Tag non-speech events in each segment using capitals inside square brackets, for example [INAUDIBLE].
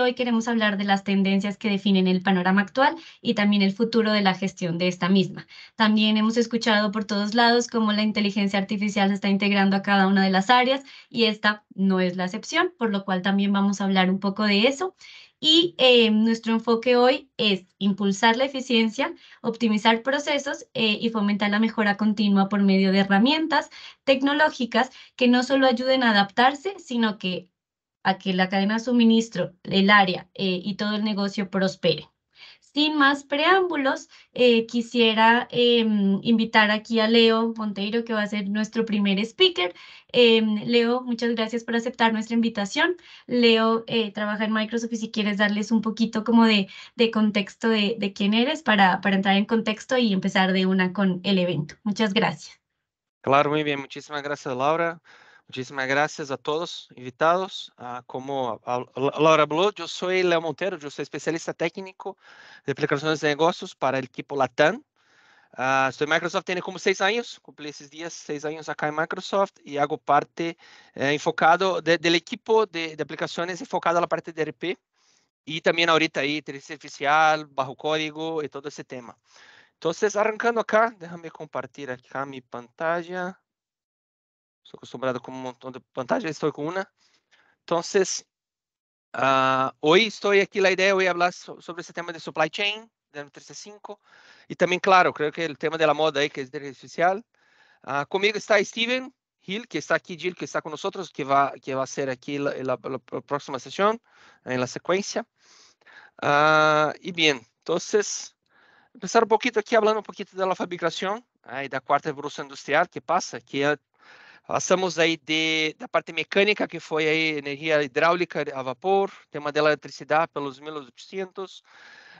hoy queremos hablar de las tendencias que definen el panorama actual y también el futuro de la gestión de esta misma. También hemos escuchado por todos lados cómo la inteligencia artificial se está integrando a cada una de las áreas y esta no es la excepción, por lo cual también vamos a hablar un poco de eso. Y eh, nuestro enfoque hoy es impulsar la eficiencia, optimizar procesos eh, y fomentar la mejora continua por medio de herramientas tecnológicas que no solo ayuden a adaptarse, sino que a que la cadena de suministro, el área eh, y todo el negocio prospere. Sin más preámbulos, eh, quisiera em, invitar aquí a Leo Monteiro, que va a ser nuestro primer speaker. Em, Leo, muchas gracias por aceptar nuestra invitación. Leo eh, trabaja en Microsoft y si quieres darles un poquito como de, de contexto de, de, quién eres para, para entrar en contexto y empezar de una con el evento. Muchas gracias. Claro, muy bien. Muchísimas gracias, Laura. Muchísimas gracias a todos invitados. Uh, como Laura habló, yo soy Leo Montero, yo soy especialista técnico de aplicaciones de negocios para el equipo Latam. Uh, estoy Microsoft, tiene como seis años, cumplí esses dias seis años acá en Microsoft y hago parte eh, enfocado de, del equipo de, de, aplicaciones enfocado a la parte de RP y también ahorita ahí inteligencia artificial, bajo código y todo ese tema. Entonces, arrancando acá, déjame compartir acá mi pantalla estou acostumbrado com um montão de pantallas, estou com uma, então uh, ah, hoje estou aqui la ideia hoy falar sobre esse tema de supply chain, de M365, y también, claro, creio que o tema de moda aí que é de artificial. Uh, está Steven Hill, que está aqui Jill, que está conosco nosotros, que vai que vai a ser aqui na próxima sessão na sequência e Uh, ah, então bien, entonces, empezar un poquito aquí hablando un poquito de la da quarta revolução industrial que passa, que Passamos aí de, da parte mecânica, que foi aí energia hidráulica a vapor, tema da eletricidade pelos 1800.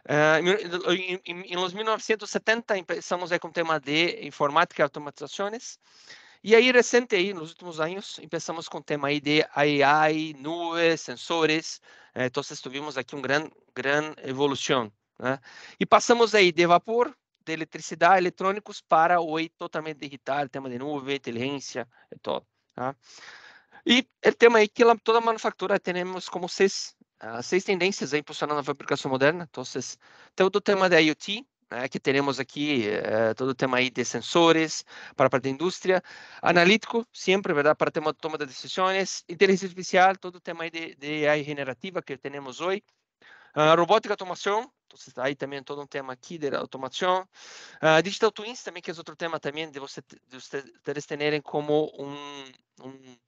Uh, eh, em, em, em 1970, começamos aí com o tema de informática e automatizações. E aí, recente aí, nos últimos anos, começamos com o tema aí de AI, nuvens, sensores. Eh, então, tivemos aqui uma grande, grande evolução. Né? E passamos aí de vapor de eletricidade eletrônicos para o totalmente digital, tema de nuvem, inteligência e é tudo. Tá? E o tema aí que toda a manufatura temos como seis, ah, seis tendências a impulsionando a fabricação moderna. Então, todo o tema de IoT, né, que temos aqui eh, todo o tema aí de sensores para a parte da indústria, analítico, sempre, verdade, para tema de toma de decisões, inteligência artificial, todo o tema aí de, de AI generativa que temos hoje, uh, robótica automação, Entonces, tá também también todo un tema aquí de la automación. Uh, ah, Digital Twins también, que es é otro tema también de, usted, de ustedes tener como un, un,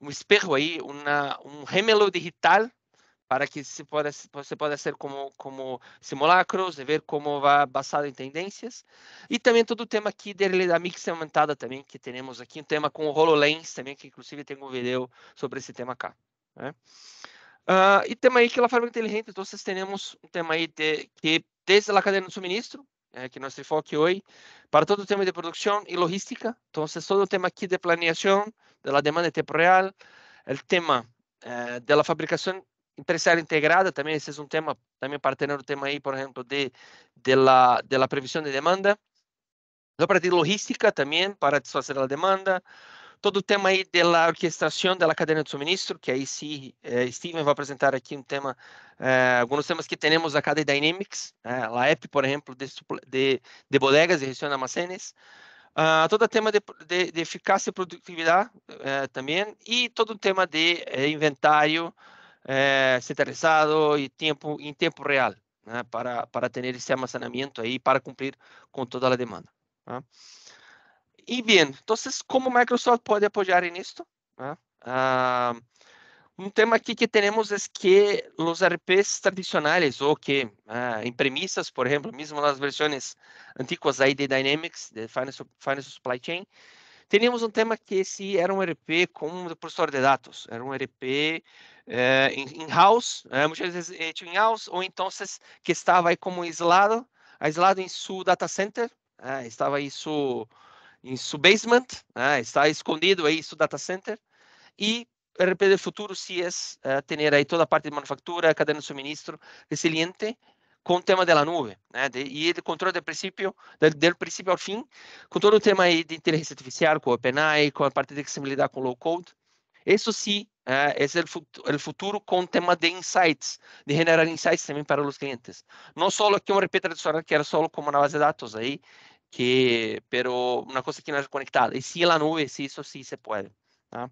un, espejo ahí, una, un gemelo digital para que se pueda, se pueda hacer como, como simulacros, de ver cómo va basado en tendencias. E também todo o tema aqui da realidade mixta aumentada também, que temos aqui, um tema com o HoloLens também, que inclusive tem um vídeo sobre esse tema cá. Né? Ah, y tema ahí que la fábrica inteligente, entonces tenemos un tema ahí que desde la cadena de suministro, eh, que nuestro enfoque hoy, para todo el tema de producción y logística, entonces todo el tema aquí de planeación, de la demanda en tiempo real, el tema eh, de la fabricación empresarial integrada, también ese es un tema, también para tener un tema ahí, por ejemplo, de, de, la, de la previsión de demanda, la parte de logística también, para satisfacer la demanda, todo o tema aí da orquestração da cadeia de suministro, que aí se eh, Steven vai apresentar aqui um tema, eh, alguns temas que temos acá de Dynamics, eh, né, la app, por exemplo, de, de, de bodegas e gestão de armazenes, uh, ah, todo o tema de, de, de eficácia e produtividade eh, também, e todo o tema de eh, inventário eh, centralizado e tempo em tempo real, né, para, para ter esse armazenamento aí, para cumprir com toda a demanda. Tá? bem, então entonces, como Microsoft pode apoiar nisto? um ¿Ah? tema aqui que temos é que os RPs tradicionais, ou que ah, em premissas, por exemplo, mesmo nas versões antigas aí de Dynamics, de Finance, Finance Supply Chain, teníamos um tema que se era um RP com um processador de dados, era um RP eh, in-house, eh, muitas vezes hecho in-house, ou então que estava aí como isolado, isolado em seu data center, ah, estava aí seu em sub-basement, né? está escondido aí isso data center, e RP o futuro CIES uh, eh, ter aí toda a parte de manufatura, cadena de suministro resiliente com o tema da nuvem, né? De, e ele controla do princípio, o princípio ao fim, com todo o tema aí de inteligência artificial, com o OpenAI, com a parte de acessibilidade com low code. Isso sim, né, é esse é o futuro, futuro com o tema de insights, de generar insights também para os clientes. Não só aqui um RP tradicional que era só como uma base de dados aí, que, pero una cosa que no es conectada. Y si la nube, si eso sí se puede. ¿no?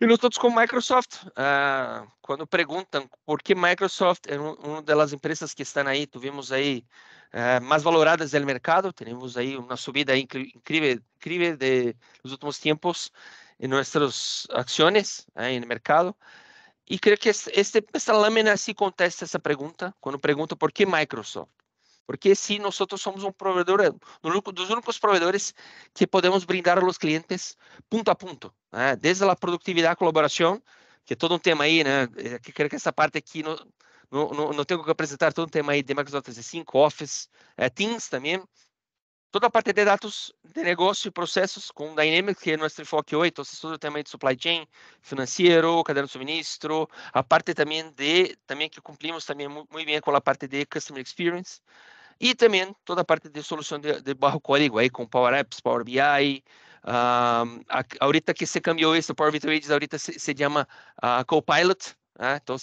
E nós todos com Microsoft, ah, quando perguntam por que Microsoft é um, uma das empresas que estão aí, tuvimos aí ah, mais valoradas del mercado, temos aí uma subida incrível, increíble de, nos últimos tempos em nossas ahí ah, en el mercado. E creio que este, esta lâmina se contesta essa pergunta, quando pergunta por que Microsoft. Porque si nosotros somos un proveedor, uno de los únicos proveedores que podemos brindar a los clientes punto a punto, né? desde la productividad, colaboración, que é todo um tema aí, né? Eh, que que essa parte aqui não, não, não, não tenho que apresentar todo um tema aí de Microsoft 365, Office, eh, Teams também. Toda a parte de dados de negócio e processos com Dynamics, que é nosso enfoque hoje, então todo o tema de supply chain, financeiro, caderno de suministro, a parte também de, também que cumprimos também muito bem com a parte de Customer Experience, e também toda a parte de solução de, de código, aí com Power Apps, Power BI. ahorita que se cambiou isso, Power VTH, ahorita se, se chama uh, Copilot. Né? Então,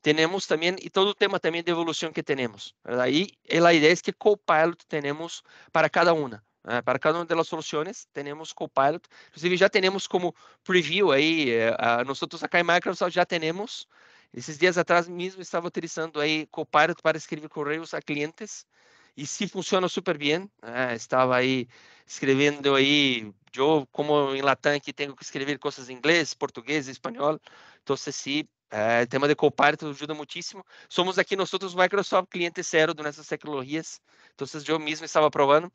temos também, e todo o tema também de evolução que temos. aí é a ideia é que Copilot temos para cada uma. Uh, para cada uma das soluções, temos Copilot. Inclusive, já temos como preview aí, uh, eh, nós acá em Microsoft já temos esses dias atrás mesmo estava utilizando aí Copilot para escrever correios a clientes e se funciona super bem. Né? Ah, estava aí escrevendo aí, eu como em Latam que tenho que escrever coisas em inglês, português, espanhol, então se ah, sim, é, tema de Copilot ajuda muitíssimo. Somos aqui nós outros Microsoft cliente zero nessas tecnologias, então eu mesmo estava provando.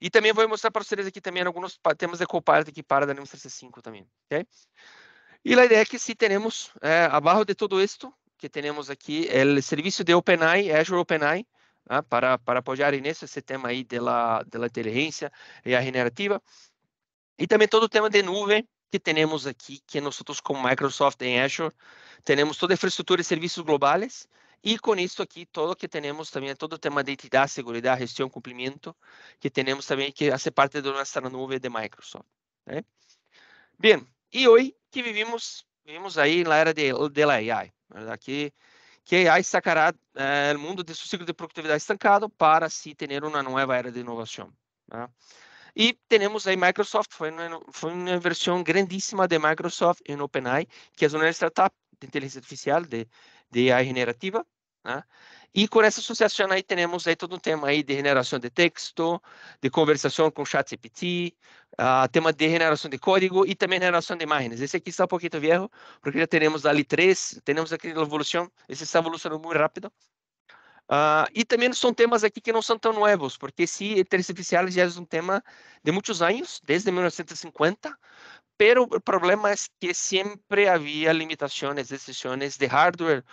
E também vou mostrar para vocês aqui também alguns temas de Copilot aqui para da Dynamics 5 também, ok? E a ideia é que se temos, é, abaixo de tudo isto, que temos aqui o serviço de OpenAI, Azure OpenAI, né, para, para apoiar nesse sistema aí da inteligência e a generativa. E também todo o tema de nuvem que temos aqui, que nós, como Microsoft e Azure, temos toda a infraestrutura e serviços globais, e com isso aqui, todo que temos também, todo o tema de entidade, segurança, gestão, cumprimento, que temos também que fazer parte da nossa nuvem de Microsoft. Né? Bem, e hoje que vivimos, vivemos aí na era de, da AI, né? que, que AI sacará eh, o mundo de ciclo de produtividade estancado para se ter uma nova era de inovação. Né? E temos aí Microsoft, foi uma, foi uma versão grandíssima de Microsoft em OpenAI, que é uma startup de inteligência artificial, de, de AI generativa, né? e com essa associação aí temos aí todo um tema aí de geração de texto, de com chat ChatGPT, uh, tema de geração de código e também geração de imagens. Esse aqui está um pouquinho viejo porque já temos ali três, temos aqui a evolução, esse está evolucionando muito rápido. Uh, e também são temas aqui que não são tão novos, porque sim, inteligência artificial já é um tema de muitos anos, desde 1950, pero o problema é que sempre havia limitações, decisões de hardware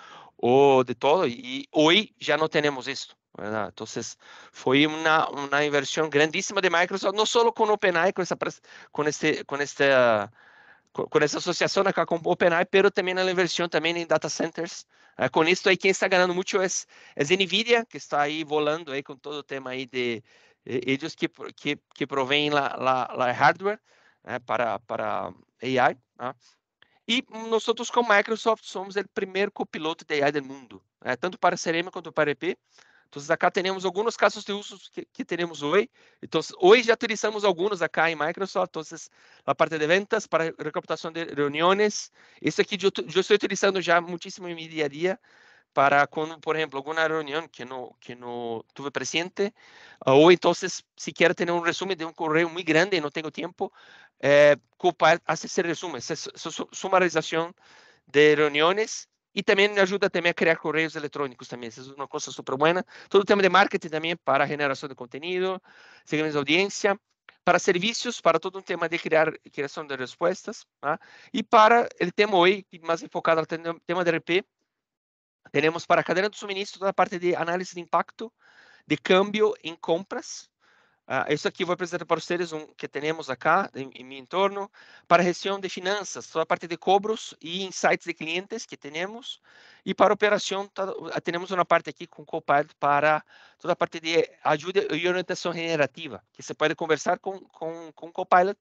o de todo y hoy ya no tenemos esto. ¿verdad? Entonces fue una, una, inversión grandísima de Microsoft, no solo con OpenAI, con, esa, con, este, con, este, uh, con, con, esa asociación acá con OpenAI, pero también la inversión también en data centers. Uh, con esto ahí quien está ganando mucho es, es NVIDIA, que está ahí volando ahí con todo el tema ahí de eh, ellos que, que, que proveen la, la, la hardware eh, para, para AI. ¿ah? E nós outros com Microsoft somos o primeiro copiloto de AI do mundo, né? tanto para CRM quanto para EP. Então, acá temos alguns casos de uso que, que temos hoje. Então, hoje já utilizamos alguns acá em Microsoft. Então, a parte de ventas para recaptação de reuniões. Isso aqui eu, eu estou utilizando já muitíssimo em meu dia a dia para quando, por exemplo, alguma reunião que não que não tive presente, ou então se quiser ter um resumo de um correio muito grande e não tenho tempo, eh, hace ese resumen, esa sumarización de reuniones y también me ayuda también a crear correos electrónicos también. es una cosa súper buena. Todo el tema de marketing también para generación de contenido, seguimiento de audiencia, para servicios, para todo un tema de crear creación de respuestas. ¿ah? Y para el tema hoy más enfocado al tema de RP, tenemos para cadena de suministro toda la parte de análisis de impacto de cambio en compras, Uh, isso aqui vou apresentar para vocês um que temos acá em, em meu entorno para gestão de finanças, toda a parte de cobros e insights de clientes que temos e para operação tá, ah, temos uma parte aqui com Copilot para toda a parte de ajuda e orientação generativa que você pode conversar com com com Copilot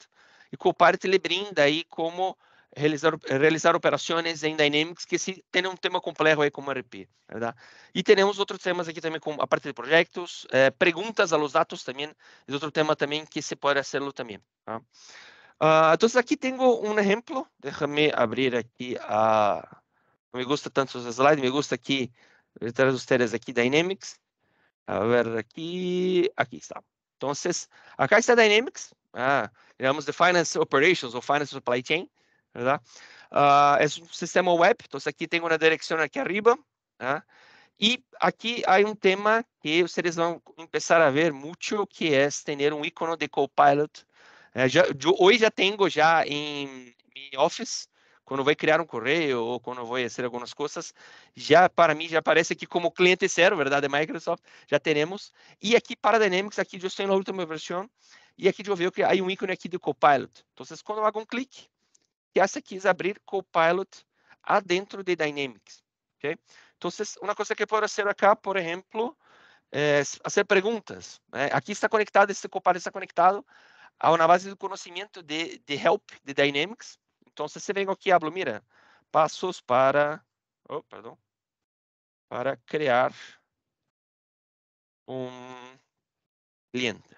e Copilot lhe brinda aí como realizar, realizar operações em Dynamics, que se tem um tema complexo aí como RP, verdade. E temos outros temas aqui também, como a parte de projetos, eh, perguntas aos dados também, é outro tema também que se pode fazer também. Tá? Uh, então, aqui tenho um exemplo, déjame abrir aqui a... Me gusta tanto os slides, me gusta aqui, traz vocês aqui Dynamics. A ver aqui, aqui está. Então, acá está Dynamics, ah, digamos, de Finance Operations ou Finance Supply Chain. ¿verdad? Uh, es un sistema web, entonces aquí tengo una dirección aquí arriba, ¿verdad? ¿ah? E aqui há um tema que vocês vão começar a ver muito, que é ter um ícone de Copilot. hoje já tenho já em Office, quando vou criar um correio ou quando vou fazer algumas coisas, já para mim já aparece aqui como cliente zero, verdade, Microsoft, já temos. E aqui para Dynamics, aqui eu estou na última versão, e aqui eu vejo que há um ícone aqui de Copilot. Então, quando eu hago um clique, que essa quis abrir Copilot dentro de Dynamics. Okay? Então, uma coisa que pode ser aqui, por exemplo, é fazer perguntas. Né? Aqui está conectado, esse Copilot está conectado a uma base de conhecimento de, de help de Dynamics. Então, você vem aqui e mira, passos para, oh, perdão, para criar um cliente.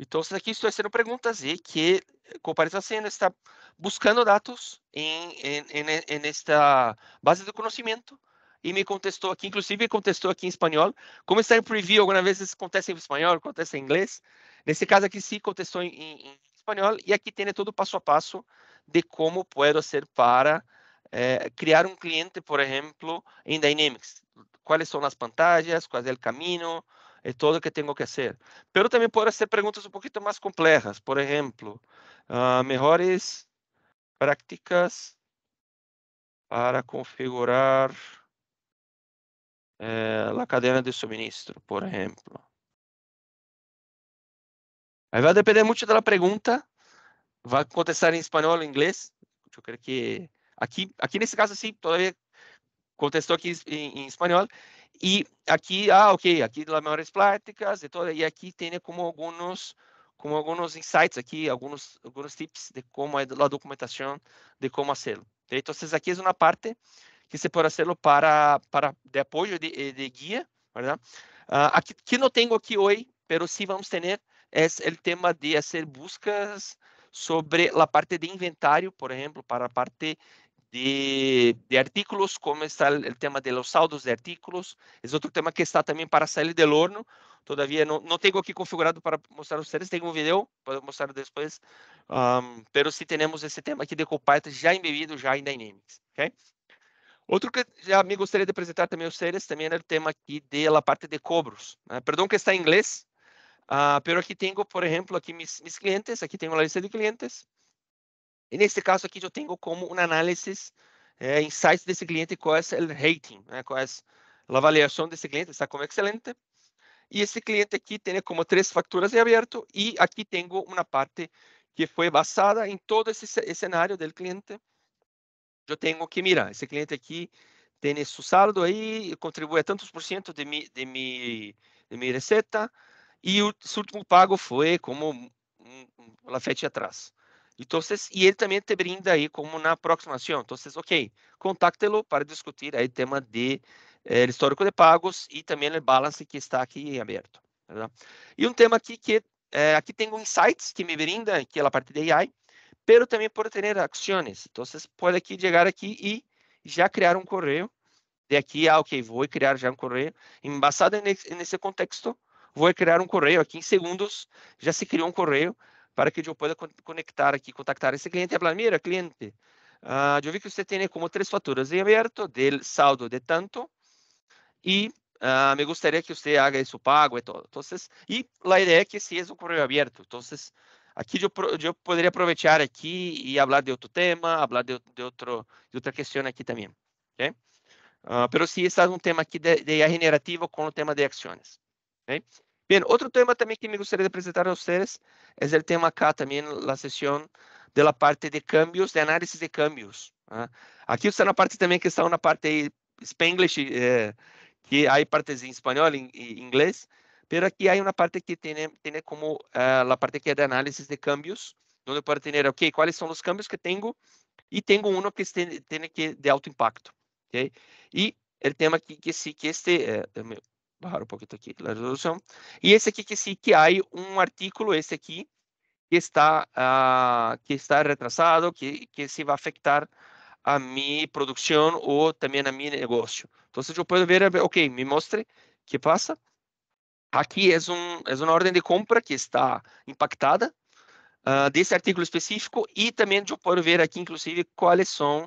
Então, aqui estou fazendo perguntas e que comparece assim, está né, buscando dados em, em, em, esta base de conhecimento e me contestou aqui, inclusive contestou aqui em espanhol. Como está em preview, algumas vezes acontece em espanhol, acontece em inglês. Nesse caso aqui, sim, contestou em, em espanhol e aqui tem né, todo o passo a passo de como posso fazer para eh, criar um cliente, por exemplo, em Dynamics. Quais são as vantagens, qual é o caminho, é tudo que tenho que fazer. Mas também pode ser perguntas um pouquinho mais complejas, por exemplo, uh, ah, melhores práticas para configurar eh, a cadeia de suministro, por exemplo. Aí vai depender muito da pergunta, vai contestar em espanhol ou inglês. Eu creio que aqui, aqui nesse caso sim, todavia contestou aqui em, em espanhol e aqui, ah, ok, aqui as maiores práticas e toda, e aqui tem né, como alguns como alguns insights aqui, alguns alguns tips de como é a documentação de como fazê-lo. Então, aqui é uma parte que se pode fazê-lo para para de apoio de, de guia, verdade? Uh, aqui que não tenho aqui hoje, mas sim vamos ter é o tema de fazer buscas sobre a parte de inventário, por exemplo, para a parte de, de, artículos, como está o tema de los saldos de artículos. É outro tema que está também para sair do horno. Todavía não tenho aqui configurado para mostrar a vocês. Tenho um vídeo para mostrar depois, Um, sim, temos esse tema aqui de Copilot já embebido já em Dynamics. Okay? Outro que já me gostaria de apresentar também a vocês também é o tema aqui da parte de cobros. Uh, ¿eh? perdão que está em inglês, uh, ah, pero aqui tenho, por exemplo, aqui mis, mis clientes, aqui tenho a lista de clientes, e nesse caso aqui, eu tenho como um análise eh, é, insights desse cliente com é esse rating, né, com essa é avaliação desse cliente, está como excelente. E esse cliente aqui tem como três facturas de aberto e aqui tenho uma parte que foi basada em todo esse cenário do cliente. Eu tenho que mirar, esse cliente aqui tem seu saldo aí, contribui a tantos por cento de minha de mi, de mi receita e o seu último pago foi como uma fecha atrás. Então, e ele também te brinda aí como na aproximação. Assim, então, ok, contáctelo para discutir aí o tema de eh, histórico de pagos e também o balance que está aqui em aberto. Tá? E um tema aqui que eh, aqui tenho insights que me brinda, que é a parte de AI, pero também pode ter ações. Então, pode aqui chegar aqui e já criar um correio. De aqui, ah, ok, vou criar já um correio. Embasado nesse contexto, vou criar um correio. Aqui em segundos já se criou um correio para que eu possa conectar aqui, contactar esse cliente e falar, mira, cliente, uh, eu vi que você tem como três faturas em aberto, del saldo de tanto, e uh, me gostaria que você haga isso pago e tudo. Então, e a ideia é que se é um correio aberto, então, aqui eu, eu poderia aproveitar aqui e falar de outro tema, falar de, de, outro, de outra questão aqui também, ok? Uh, pero está é um tema aqui de, de generativo com o tema de acciones. ok? Bem, outro tema também que me gostaria de apresentar a vocês é o tema acá também na sessão de parte de cambios, de análisis de câmbios. ¿ah? está na parte também que está una parte ahí, Spanglish, eh, que há partes em espanhol e inglês, en aqui há uma parte que tem como uh, parte que é de análise de cambios, onde pode ter ok, quais são os cambios que tenho e tenho um que tem que de alto impacto. E o tema aqui que se que este, eh, eh baixar um pouquinho tá aqui da resolução e esse aqui que se que há um artículo, esse aqui que está, uh, que está retrasado, que, que se vai afetar afectar a minha produção ou também a negócio então se eu posso ver, é, ok, me mostre o que passa Aqui é, um, é, uma ordem de compra que está impactada uh, desse artigo específico e também eu posso ver aqui, inclusive, quais são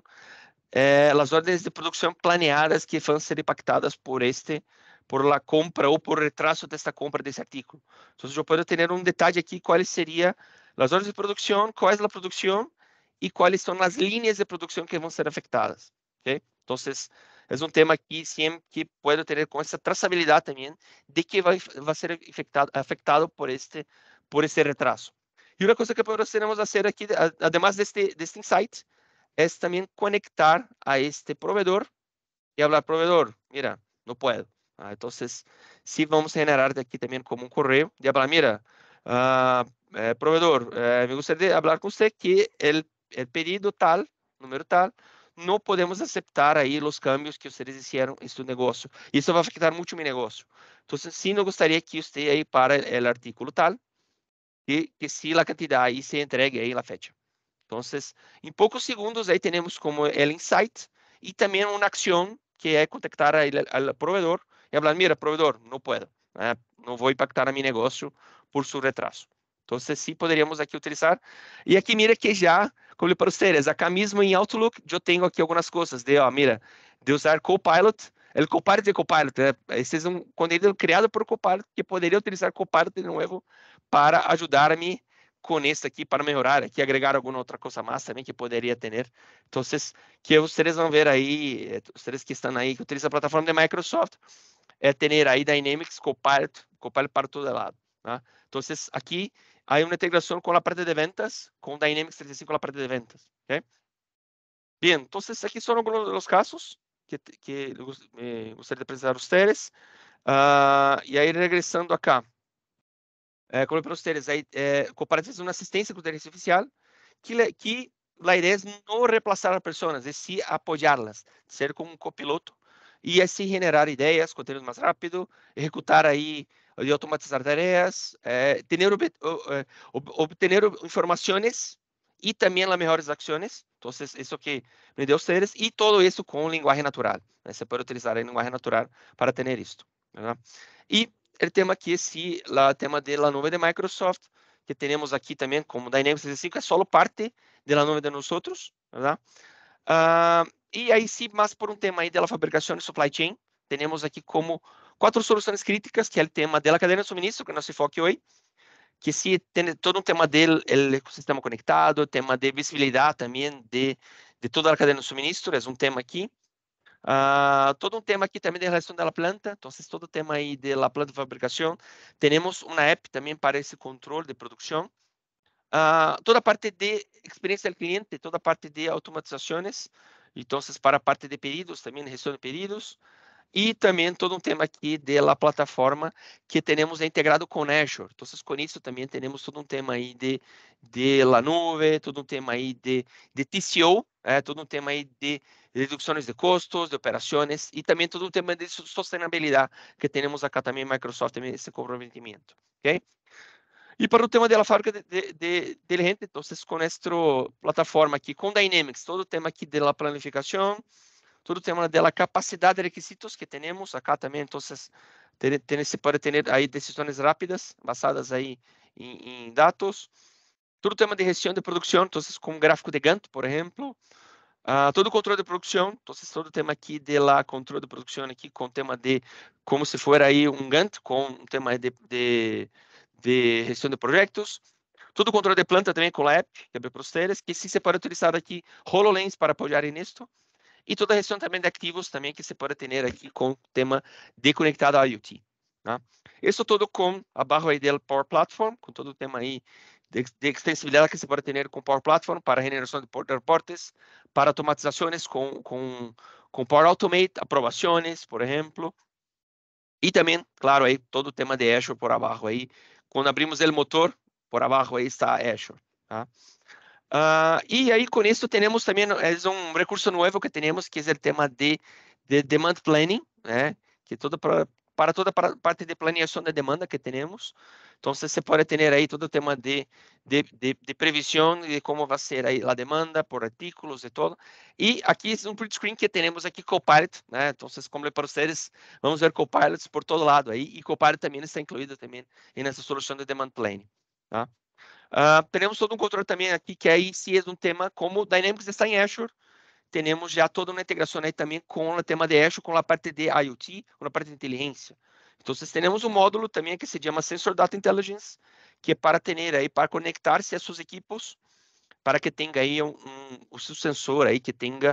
eh, as ordens de produção planeadas que vão ser impactadas por este por la compra o por retraso de esta compra de ese artículo. Entonces, yo puedo tener un detalle aquí, cuáles serían las horas de producción, cuál es la producción y cuáles son las líneas de producción que van a ser afectadas. Entonces, es un tema aquí, siempre que puedo tener con esa trazabilidad también, de que va a ser afectado, afectado por este por este retraso. Y una cosa que podemos hacer aquí, además este, de este insight, es también conectar a este proveedor y hablar, proveedor, mira, no puedo. Ah, se si vamos generar aqui também como um correio, de hablar, mira, uh, eh, proveedor, eh, me gostaria de falar com você que o pedido tal, número tal, não podemos aceptar aí os cambios que vocês hicieron em seu negócio. Isso vai afetar muito meu negócio. Então, negocio. Entonces, sí nos que você aí para o artículo tal, e que si a quantidade se entregue aí, en la fecha. Então, em poucos segundos aí temos como o insight e também uma ação que é contactar aí o proveedor y hablan, mira, proveedor, no puedo, ¿eh? no voy a impactar a mi negocio por su retraso. Entonces sí poderíamos aquí utilizar. Y aquí mira que ya, como le para ustedes, acá mismo en Outlook yo tengo aquí algunas cosas de, oh, mira, de usar Copilot, el Copilot de Copilot, ¿eh? este es un contenido creado por Copilot que podría utilizar Copilot de nuevo para ayudarme con este aquí para mejorar, aquí agregar alguna otra cosa más también que podería tener. Entonces, que ustedes van a ver ahí, eh, ustedes que están ahí, que utilizan la plataforma de Microsoft, é ter aí Dynamics Copilot, Copilot para todo lado. Né? Então, aqui há uma integração com a parte de ventas, com Dynamics 35 com a parte de ventas. ok? Bem, então aqui são alguns dos casos que, que me eh, gostaria de apresentar a vocês. Uh, e aí, regressando acá, é, como eu para vocês, aí, é, comparativo de uma assistência com inteligência artificial, que, que a ideia é não reemplaçar as pessoas, é sim apoiá-las, ser como um copiloto e assim é generar ideias, conteúdo mais rápido, executar aí eh, e automatizar tarefas, obter eh, eh, ob, ob, informações e também as melhores ações. Então, isso que me deu seres e tudo isso com linguagem natural. Né? Você pode utilizar a linguagem natural para ter isto. Né? E o tema aqui, se o tema da nuvem de Microsoft, que temos aqui também como Dynamics 365, é só parte da nuvem de nós, ¿verdad? Né? Uh, e aí sim, mas por um tema aí de la e supply chain, temos aqui como quatro soluções críticas, que é o tema dela cadeia cadena de suministro, que é no se enfoque hoje, que sim tem todo um tema dele, o sistema conectado, tema de visibilidade também de, de, toda a cadena de suministro, é um tema aqui, Uh, todo um tema aqui também de relação da planta, então, todo o tema aí de la planta de fabricação, temos uma app também para esse controle de produção, Uh, toda a parte de experiência do cliente, toda a parte de automatizações, então, para parte de pedidos, também gestión de pedidos. e também todo um tema aqui de la plataforma que temos é integrado com Azure. então com isso também temos todo um tema aí de, de la nuvem, todo um tema aí de, de TCO, é, todo um tema aí de reduções de custos, de operações e também todo um tema de sustentabilidade que temos acá também Microsoft, também esse comprometimento, ok e para o tema da fábrica de, de, então vocês la gente, plataforma aqui com Dynamics, todo o tema aqui de la todo o tema da capacidade de requisitos que temos acá também então se pode ter aí decisões rápidas basadas aí em dados Todo o tema de gestão de produção então, com gráfico de Gantt, por exemplo Uh, todo o controle de produção, então todo o tema aqui de lá, controle de produção aqui com o tema de como se for aí um Gantt, com o tema de, de de gestão de projetos. Todo o controle de planta também com o LAP, é para os teles, que sim se pode utilizar aqui HoloLens para apoiar nisto. E toda a gestão também de ativos também que se pode ter aqui com o tema de conectado a IoT. Tá? Isso tudo com a barra ideal Power Platform, com todo o tema aí de, de extensibilidade que se pode ter com Power Platform para generação de reportes, para automatizações com, com, com Power Automate, aprovações, por exemplo, e também, claro, aí todo o tema de Azure por abaixo aí, quando abrimos o motor, por abaixo aí está Azure. Tá? Uh, e aí com isso temos também é, é um recurso novo que temos que é o tema de, de demand planning, né? Que toda para toda a parte de planeação de demanda que temos. Então, você pode ter aí todo o tema de, de, de, de previsão de como vai ser aí a demanda por artículos e tudo. E aqui é um print screen que temos aqui Copilot, né? Então, como para vocês, vamos ver Copilots por todo lado aí. E Copilot também está incluído também nessa solução de demand planning, tá? Uh, ah, temos todo um controle também aqui, que aí se é um tema como Dynamics está em Azure, temos já toda uma integração aí também com o tema de Azure, com a parte de IoT, com a parte de Então, Entonces temos um módulo também que se chama Sensor Data Intelligence, que é para ter aí, para conectar-se a seus equipos, para que tenha ahí un, un, sensor aí que tenha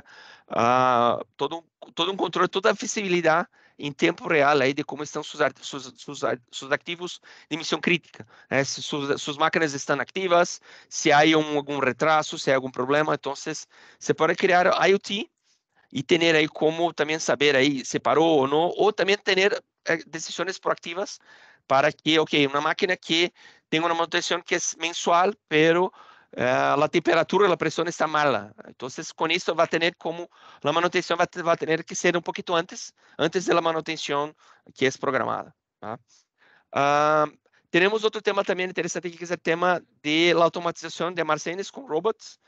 uh, ah, todo, todo um controle, toda visibilidade em tempo real aí de como estão seus, seus, seus, seus ativos de missão crítica, né? se suas, suas máquinas estão ativas, se há um, algum retraso, se há algum problema, então você pode criar IoT e ter aí como também saber aí se parou ou não, ou também ter eh, decisões proativas para que, ok, uma máquina que tem uma manutenção que é mensual, pero eh, a temperatura, a pressão está mala. Então, com isso, vai ter como a manutenção vai, vai ter que ser um pouquinho antes, antes da manutenção que é programada. Tá? Uh, temos outro tema também interessante aqui, que é o tema de automatização de armazenes com robots,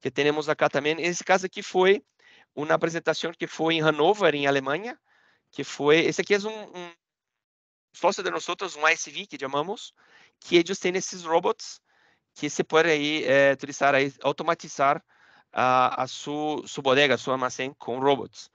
que temos acá também. Esse caso aqui foi uma apresentação que foi em Hannover, em Alemanha, que foi... Esse aqui é um, um sócio de nós, um ICV, que chamamos, que eles têm esses robots que se pode aí é, utilizar aí, automatizar a, a sua, sua bodega, seu armazém com robots.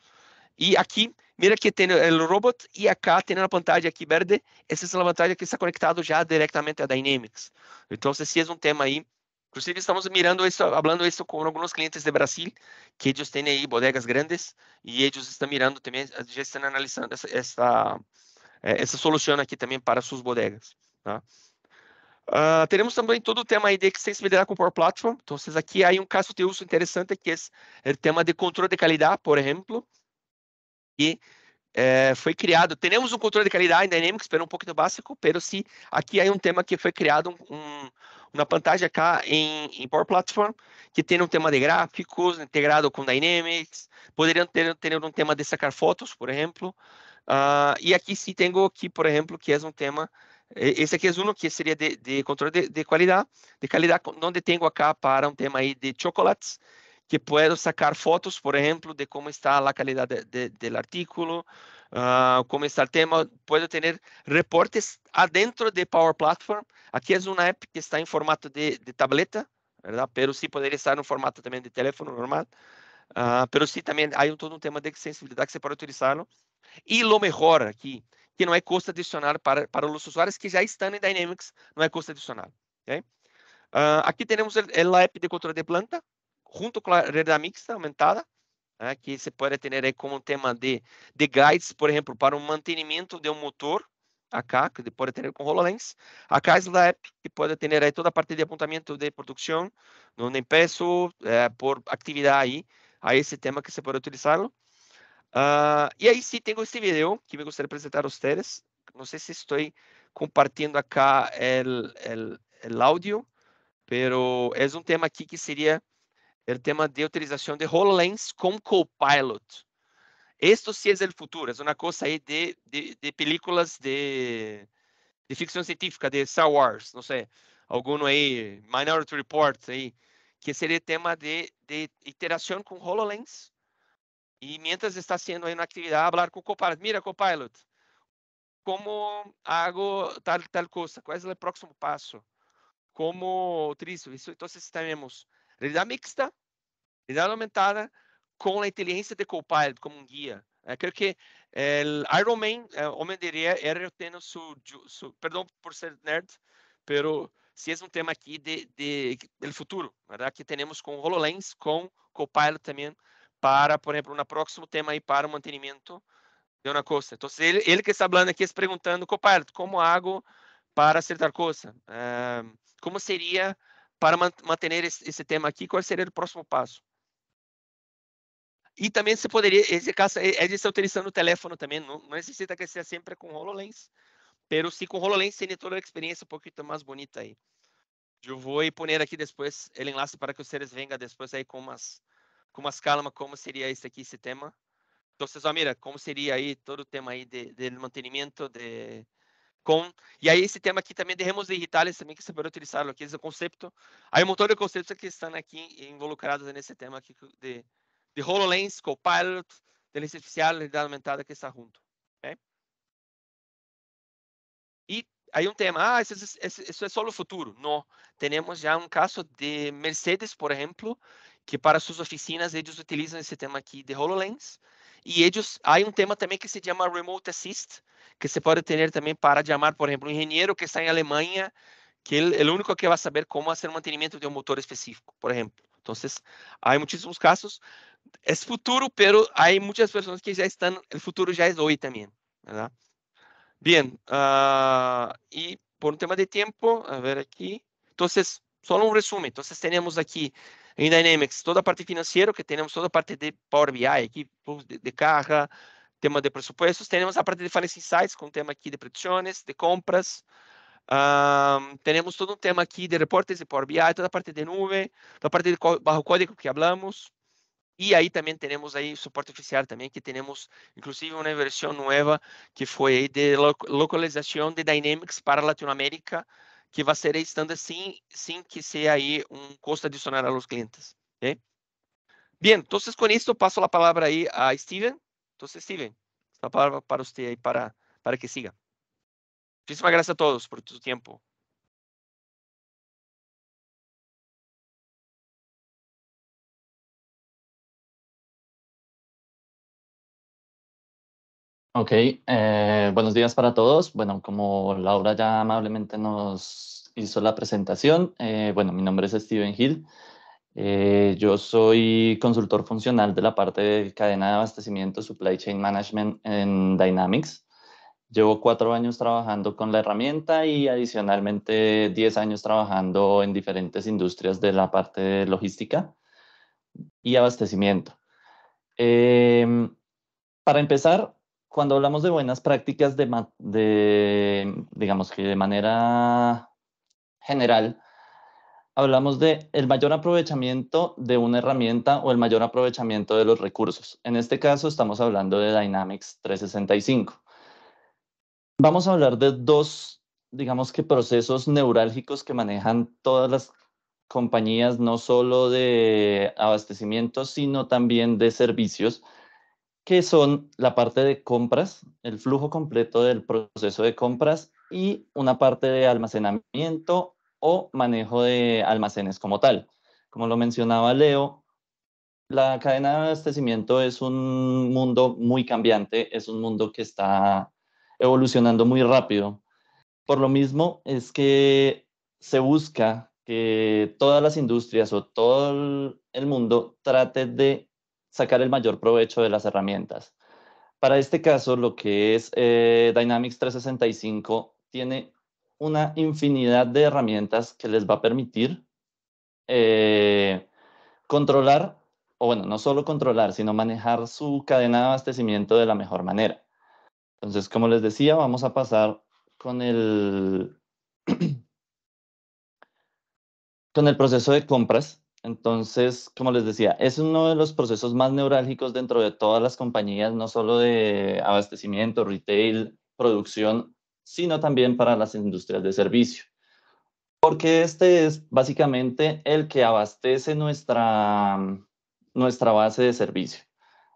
E aqui, mira que tem o robot e acá tem na pantalla aqui verde, essa é a vantagem que está conectado já diretamente a Dynamics. Então, esse é um tema aí. Inclusive, estamos mirando isso, falando isso com alguns clientes de Brasil, que eles têm aí bodegas grandes, e eles estão mirando também, já estão analisando essa, essa, eh, essa solução aqui também para suas bodegas. Tá? Uh, teremos também todo o tema de extensibilidade com Power Platform. Então, aqui há um caso de uso interessante que é o tema de controle de qualidade, por exemplo, que eh, foi criado. Temos um controle de qualidade em Dynamics, é um pouquinho básico, pero se aqui há um tema que foi criado, um, uma pantalla cá em, em, Power Platform, que tem um tema de gráficos integrado com Dynamics, poderiam ter, ter um tema de sacar fotos, por exemplo. Uh, e aqui sim, tenho aqui, por exemplo, que é um tema esse aqui é um que seria de, de controle de, de, qualidade. De qualidade, onde tenho acá para um tema aí de chocolates, que posso sacar fotos, por exemplo, de como está a qualidade de, do artículo, uh, como está o tema. Posso ter reportes adentro de Power Platform. Aqui é uma app que está em formato de, de tableta, verdade, mas sí poderia estar no formato também de teléfono normal. Uh, ah, também há um, todo um tema de sensibilidade que você pode utilizá-lo. E o melhor aqui que não é custo adicional para, para os usuários que já estão em Dynamics, não é custo adicional. Okay? Uh, aqui temos a app de controle de planta, junto com a rede mixta aumentada, né, que você pode ter como tema de, de guides, por exemplo, para o mantenimento de um motor, acá, que pode ter com HoloLens, acá App que pode ter aí toda a parte de apontamento de produção, onde em peso eh, por atividade aí, a esse tema que você pode utilizá-lo. Uh, e aí sim tenho este vídeo que me gostaria de apresentar a vocês. Não sei se estou compartilhando acá o áudio, pero é um tema aqui que seria o tema de utilização de HoloLens com Copilot. Isto sim é o futuro, é uma coisa aí de, de, de películas de, de, científica, de Star Wars, não sei, algum aí Minority Report, aí que seria tema de, de interação com HoloLens e mientras está haciendo atividade, falar com o Copilot. Mira, Copilot, como hago tal, tal coisa, qual é o próximo passo? Como utilizo Então, Entonces tenemos realidade mixta, realidade aumentada, com a inteligência de Copilot como um guia. Eh, creo que o Iron Man, homem eh, hombre diría, era su, su, perdão por ser nerd, pero se é um tema aqui de, de, de futuro, verdade? Que temos com HoloLens, com Copilot também para, por exemplo, no próximo tema aí para o mantenimento de uma costa. Então, ele, ele que está falando aqui, se perguntando, compadre, como hago para acertar coisa? Uh, como seria para manter esse, esse, tema aqui? Qual seria o próximo passo? E também você poderia, esse caso é, é de se utilizando o telefone também, não, não necessita que seja sempre com HoloLens, mas se com HoloLens tem toda a experiência um pouquinho mais bonita aí. Eu vou pôr aqui depois o enlace para que vocês venham depois aí com umas com mais calma como seria esse aqui, esse tema. Então, ó, mira, como seria aí todo o tema aí de, de mantenimento de com e aí esse tema aqui também de remos digitais também que você é pode utilizar aqui esse o conceito aí um motor de conceitos que estão aqui involucrados nesse tema aqui de de HoloLens, Copilot, inteligência artificial, realidade aumentada que está junto, né? E aí um tema, ah, isso, é, isso, é, isso é só o futuro. Não, temos já um caso de Mercedes, por exemplo, que para suas oficinas eles utilizam esse tema aqui de HoloLens. E eles, há um tema também que se chama Remote Assist, que você pode ter também para chamar, por exemplo, um engenheiro que está em Alemanha, que ele é o único que vai saber como fazer o mantenimento de um motor específico, por exemplo. Então, há muitíssimos casos. É futuro, pero há muitas pessoas que já estão, o futuro já é hoje também. tá? Bem, uh, e por um tema de tempo, a ver aqui. Então, só um resumo. Então, temos aqui em Dynamics, toda a parte financeira, que temos toda a parte de Power BI, aqui, de, de carga, tema de presupuestos, temos a parte de Finance Insights, com tema aqui de predições, de compras, um, temos todo um tema aqui de reportes de Power BI, toda a parte de nuvem, toda a parte de barro código que falamos, e aí também temos aí suporte oficial também, que temos inclusive uma versão nova que foi aí de localização de Dynamics para Latinoamérica, América, que vai ser estando assim, sem que seja aí um custo adicional aos los clientes. ¿eh? Bien, com isso esto passo a palavra aí a Steven. Então, Steven, a palavra para você aí para, para que siga. Muito obrigado a todos por todo o tempo. Ok, eh, buenos días para todos. Bueno, como Laura ya amablemente nos hizo la presentación, eh, bueno, mi nombre es Steven Hill. Eh, yo soy consultor funcional de la parte de cadena de abastecimiento, supply chain management en Dynamics. Llevo cuatro años trabajando con la herramienta y adicionalmente diez años trabajando en diferentes industrias de la parte de logística y abastecimiento. Em, para empezar, cuando hablamos de buenas prácticas de, digamos que de manera general, hablamos de el mayor aprovechamiento de una herramienta o el mayor aprovechamiento de los recursos. En este caso estamos hablando de Dynamics 365. Vamos a hablar de dos, digamos que procesos neurálgicos que manejan todas las compañías, no solo de abastecimiento, sino también de servicios que son la parte de compras, el flujo completo del proceso de compras y una parte de almacenamiento o manejo de almacenes como tal. Como lo mencionaba Leo, la cadena de abastecimiento es un mundo muy cambiante, es un mundo que está evolucionando muy rápido. Por lo mismo es que se busca que todas las industrias o todo el mundo trate de sacar el mayor provecho de las herramientas. Para este caso, lo que es eh, Dynamics 365 tiene una infinidad de herramientas que les va a permitir eh, controlar, o bueno, no solo controlar, sino manejar su cadena de abastecimiento de la mejor manera. Entonces, como les decía, vamos a pasar con el, [CLEARS THROAT] con el proceso de compras. Entonces, como les decía, es uno de los procesos más neurálgicos dentro de todas las compañías, no solo de abastecimiento, retail, producción, sino también para las industrias de servicio. Porque este es básicamente el que abastece nuestra, mm, nuestra base de servicio.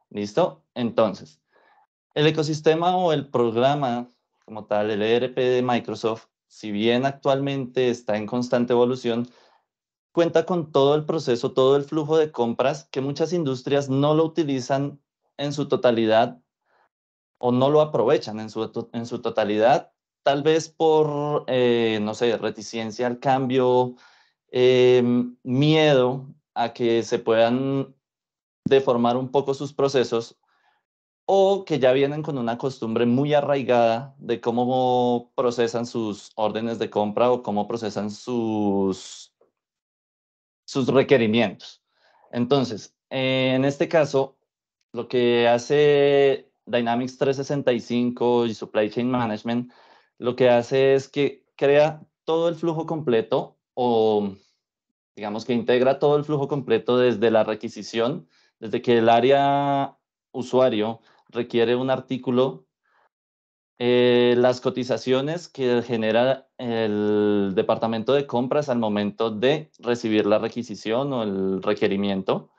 ¿Listo? Entonces, el ecosistema o el programa como tal, el ERP de Microsoft, si bien actualmente está en constante evolución, cuenta con todo el proceso, todo el flujo de compras que muchas industrias no lo utilizan en su totalidad o no lo aprovechan en su, en su totalidad, tal vez por, eh, no sé, reticencia al cambio, eh, miedo a que se puedan deformar un poco sus procesos o que ya vienen con una costumbre muy arraigada de cómo procesan sus órdenes de compra o cómo procesan sus sus requerimientos. Entonces, eh, en este caso, lo que hace Dynamics 365 y Supply Chain Management, lo que hace es que crea todo el flujo completo o digamos que integra todo el flujo completo desde la requisición, desde que el área usuario requiere un artículo eh, las cotizaciones que genera el departamento de compras al momento de recibir la requisición o el requerimiento,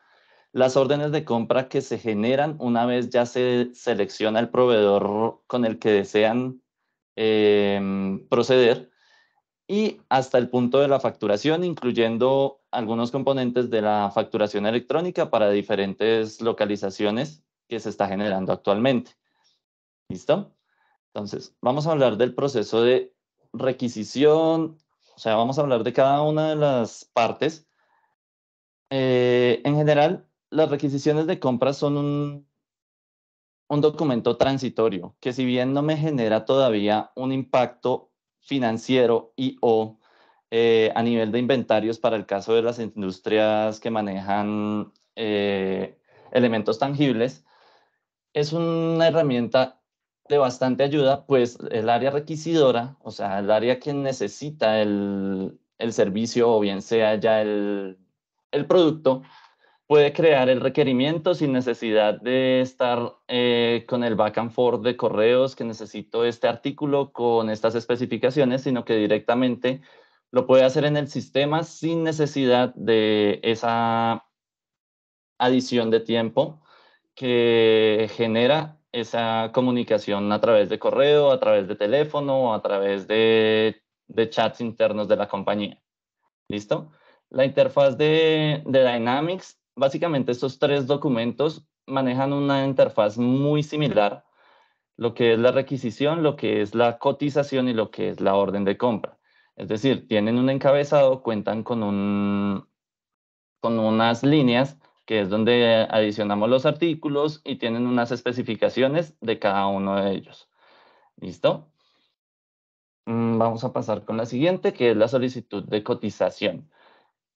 las órdenes de compra que se generan una vez ya se selecciona el proveedor con el que desean em, proceder y hasta el punto de la facturación, incluyendo algunos componentes de la facturación electrónica para diferentes localizaciones que se está generando actualmente. ¿Listo? Entonces, vamos a hablar del proceso de requisición, o sea, vamos a hablar de cada una de las partes. Eh, en general, las requisiciones de compra son un, documento transitorio que si bien no me genera todavía un impacto financiero y o eh, a nivel de inventarios para el caso de las industrias que manejan eh, elementos tangibles, es una herramienta de bastante ayuda, pues el área requisidora, o sea, el área que necesita el, el servicio o bien sea ya el, el, producto, puede crear el requerimiento sin necesidad de estar eh, con el back and forth de correos que necesito este artículo con estas especificaciones, sino que directamente lo puede hacer en el sistema sin necesidad de esa adición de tiempo que genera esa comunicación a través de correo, a través de teléfono, a través de, chats internos de la compañía. ¿Listo? La interfaz de, Dynamics, básicamente estos tres documentos manejan una interfaz muy similar, lo que es la requisición, lo que es la cotización y lo que es la orden de compra. Es decir, tienen un encabezado, cuentan con, un, con unas líneas que es donde adicionamos los artículos y tienen unas especificaciones de cada uno de ellos. ¿Listo? Mm, vamos a pasar con la siguiente, que es la solicitud de cotización.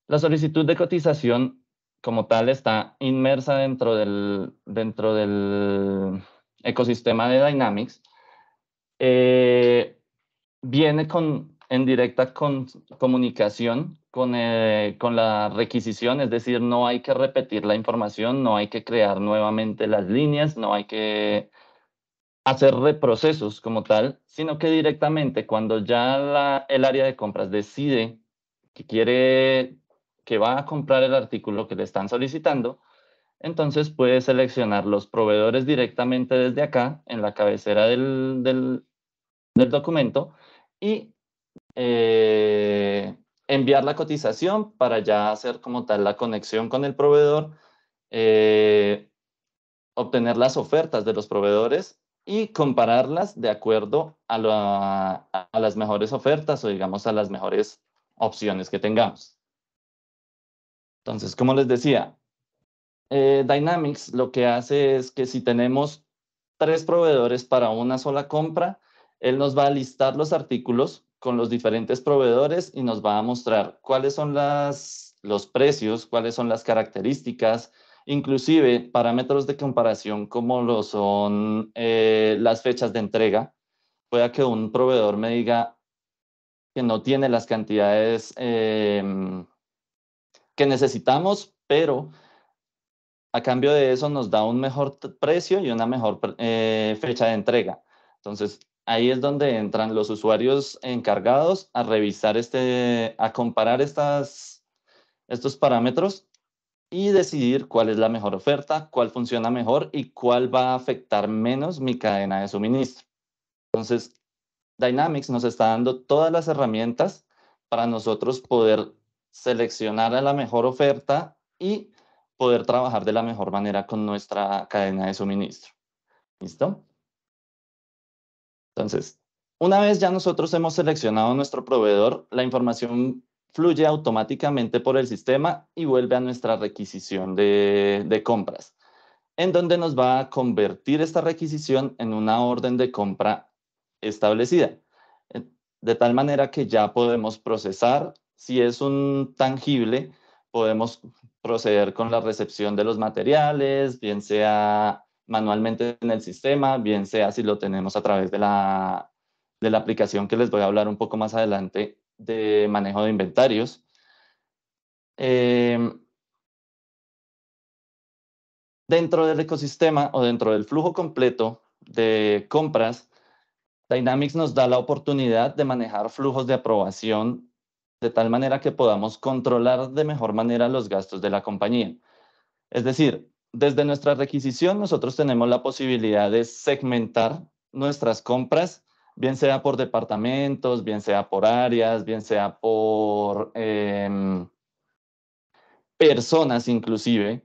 La solicitud de cotización como tal está inmersa dentro del, dentro del ecosistema de Dynamics. Eh, viene con en directa con, comunicación eh, con, la requisición, es decir, no hay que repetir la información, no hay que crear nuevamente las líneas, no hay que hacer reprocesos como tal, sino que directamente cuando ya el área de compras decide que quiere, que va a comprar el artículo que le están solicitando, entonces puede seleccionar los proveedores directamente desde acá, en la cabecera del, del documento, y eh, enviar la cotización para ya hacer como tal la conexión con el proveedor, eh, obtener las ofertas de los proveedores y compararlas de acuerdo a, las mejores ofertas o digamos a las mejores opciones que tengamos. Entonces, como les decía, eh, Dynamics lo que hace es que si tenemos tres proveedores para una sola compra, él nos va a listar los artículos con los diferentes proveedores y nos va a mostrar cuáles son los precios, cuáles son las características, inclusive parámetros de comparación como lo son eh, las fechas de entrega. Puede que un proveedor me diga que no tiene las cantidades em, que necesitamos, pero a cambio de eso nos da un mejor precio y una mejor eh, fecha de entrega. Entonces, ahí es donde entran los usuarios encargados a revisar este, a comparar estas, estos parámetros y decidir cuál es la mejor oferta, cuál funciona mejor y cuál va a afectar menos mi cadena de suministro. Entonces, Dynamics nos está dando todas las herramientas para nosotros poder seleccionar a la mejor oferta y poder trabajar de la mejor manera con nuestra cadena de suministro. ¿Listo? Entonces, una vez ya nosotros hemos seleccionado nuestro proveedor, la información fluye automáticamente por el sistema y vuelve a nuestra requisición de, de compras, en donde nos va a convertir esta requisición en una orden de compra establecida. De tal manera que ya podemos procesar, si es un tangible, podemos proceder con la recepción de los materiales, bien sea manualmente en el sistema, bien sea si lo tenemos a través de la, de la aplicación que les voy a hablar un poco más adelante de manejo de inventarios. Em, dentro del ecosistema o dentro del flujo completo de compras, Dynamics nos da la oportunidad de manejar flujos de aprobación de tal manera que podamos controlar de mejor manera los gastos de la compañía. Es decir, desde nuestra requisición nosotros tenemos la posibilidad de segmentar nuestras compras, bien sea por departamentos, bien sea por áreas, bien sea por em, personas inclusive,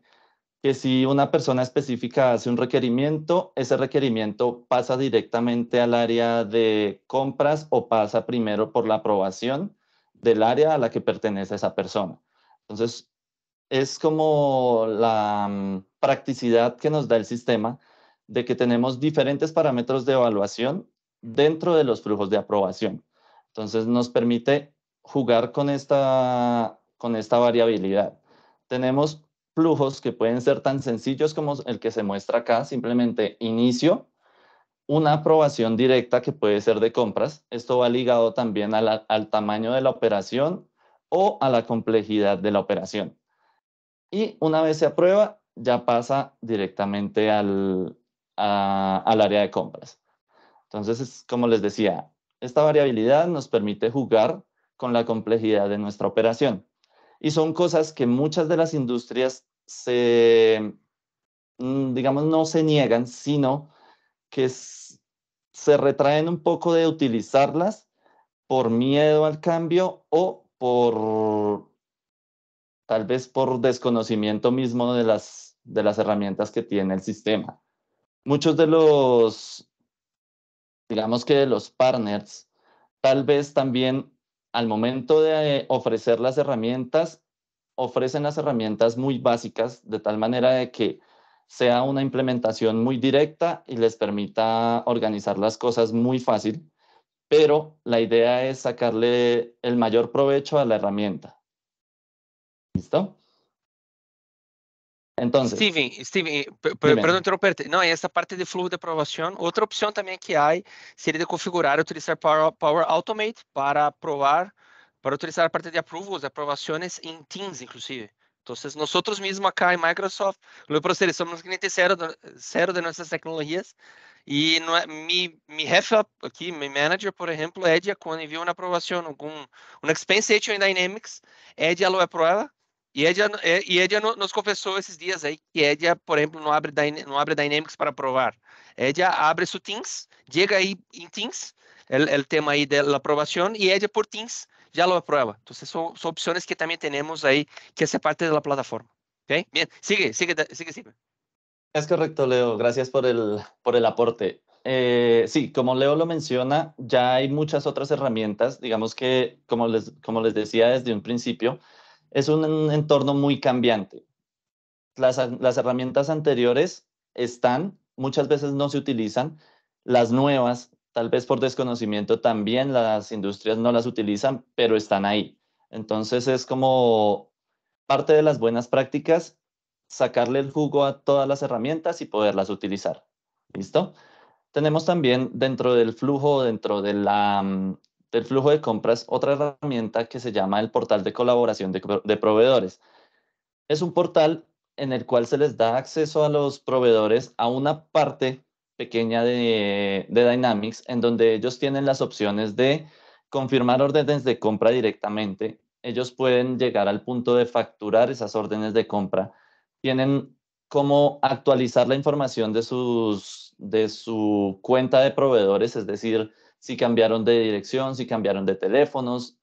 que si una persona específica hace un requerimiento, ese requerimiento pasa directamente al área de compras o pasa primero por la aprobación del área a la que pertenece esa persona. Entonces, es como la mm, practicidad que nos da el sistema de que tenemos diferentes parámetros de evaluación dentro de los flujos de aprobación. Entonces nos permite jugar con esta, variabilidad. Tenemos flujos que pueden ser tan sencillos como el que se muestra acá, simplemente inicio, una aprobación directa que puede ser de compras. Esto va ligado también al tamaño de la operación o a la complejidad de la operación. Y una vez se aprueba, ya pasa directamente al, al área de compras. Entonces, como les decía, esta variabilidad nos permite jugar con la complejidad de nuestra operación. Y son cosas que muchas de las industrias mm, digamos, no se niegan, sino que se retraen un poco de utilizarlas por miedo al cambio o por tal vez por desconocimiento mismo de las, de las herramientas que tiene el sistema. Muchos de los, digamos que de los partners, tal vez también al momento de ofrecer las herramientas, ofrecen las herramientas muy básicas de tal manera de que sea una implementación muy directa y les permita organizar las cosas muy fácil, pero la idea es sacarle el mayor provecho a la herramienta. ¿Listo? Entonces, Steven, Steven eh, perdão interromper, não, essa parte de flujo de aprovação, outra opção também que há seria de configurar utilizar Power, Power Automate para aprovar, para utilizar a parte de approvals, aprovações em Teams, inclusive. Então, nós mesmos acá em Microsoft, lo somos cliente zero, zero de nossas tecnologias e mi, mi jefe aqui, meu manager, por exemplo, é de quando envia uma aprovação, algum, um expense hecho em Dynamics, é de lo aprova, Y ella eh, nos confesó esos días ahí que ella, por ejemplo, no abre, no abre Dynamics para probar Ella abre su Teams, llega ahí en Teams, el tema de la aprobación, y ella por Teams ya lo aprueba. Entonces, son opciones que también tenemos ahí que se parte de la plataforma. Bien, sigue, sigue, sigue, sigue. Es correcto, Leo. Gracias por el, por el aporte. Eh, sí, como Leo lo menciona, ya hay muchas otras herramientas, digamos que, como les, como les decía desde un principio, es un entorno muy cambiante. Las, las herramientas anteriores están, muchas veces no se utilizan, las nuevas, tal vez por desconocimiento también las industrias no las utilizan, pero están ahí. Entonces es como parte de las buenas prácticas, sacarle el jugo a todas las herramientas y poderlas utilizar. ¿Listo? Tenemos también dentro del flujo, dentro de la mm, del flujo de compras otra herramienta que se llama el portal de colaboración de, proveedores. Es un portal en el cual se les da acceso a los proveedores a una parte pequeña de, de, Dynamics en donde ellos tienen las opciones de confirmar órdenes de compra directamente. Ellos pueden llegar al punto de facturar esas órdenes de compra. Tienen cómo actualizar la información de, sus, de su cuenta de proveedores, es decir, si cambiaron de dirección, si cambiaron de teléfonos,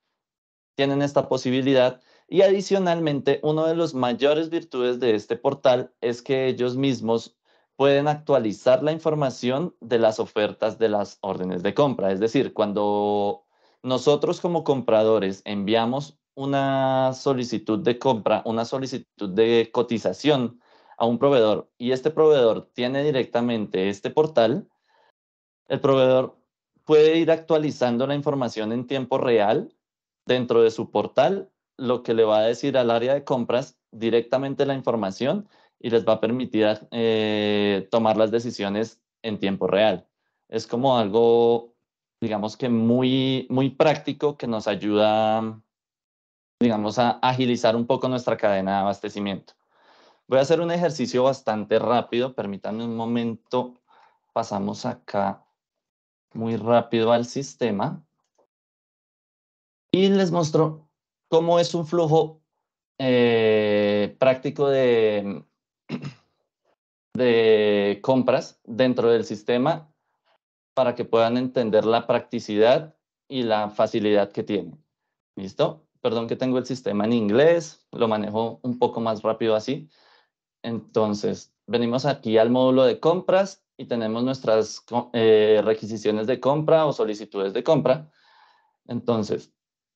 tienen esta posibilidad. Y adicionalmente, una de las mayores virtudes de este portal es que ellos mismos pueden actualizar la información de las ofertas de las órdenes de compra. Es decir, cuando nosotros como compradores enviamos una solicitud de compra, una solicitud de cotización a un proveedor y este proveedor tiene directamente este portal, el proveedor puede ir actualizando la información en tiempo real dentro de su portal, lo que le va a decir al área de compras directamente la información y les va a permitir eh, tomar las decisiones en tiempo real. Es como algo, digamos que muy, muy práctico que nos ayuda, digamos, a agilizar un poco nuestra cadena de abastecimiento. Voy a hacer un ejercicio bastante rápido, permítanme un momento, pasamos acá muy rápido al sistema y les mostró cómo es un flujo eh, práctico de, [CLEARS THROAT] de compras dentro del sistema para que puedan entender la practicidad y la facilidad que tiene. ¿Listo? Perdón que tengo el sistema en inglés, lo manejo un poco más rápido así. Entonces, venimos aquí al módulo de compras y tenemos nuestras eh, requisiciones de compra o solicitudes de compra. Entonces,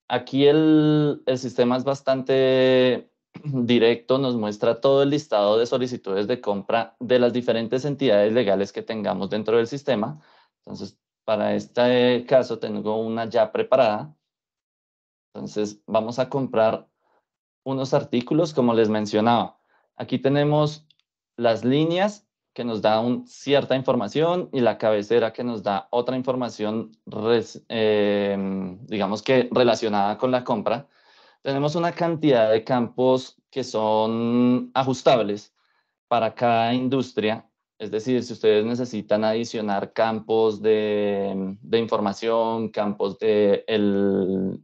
aquí el, el, sistema es bastante [CLEARS THROAT] directo, nos muestra todo el listado de solicitudes de compra de las diferentes entidades legales que tengamos dentro del sistema. Entonces, para este caso tengo una ya preparada. Entonces, vamos a comprar unos artículos, como les mencionaba. Aquí tenemos las líneas que nos da cierta información y la cabecera que nos da otra información, eh, digamos que relacionada con la compra. Tenemos una cantidad de campos que son ajustables para cada industria. Es decir, si ustedes necesitan adicionar campos de, información, campos de el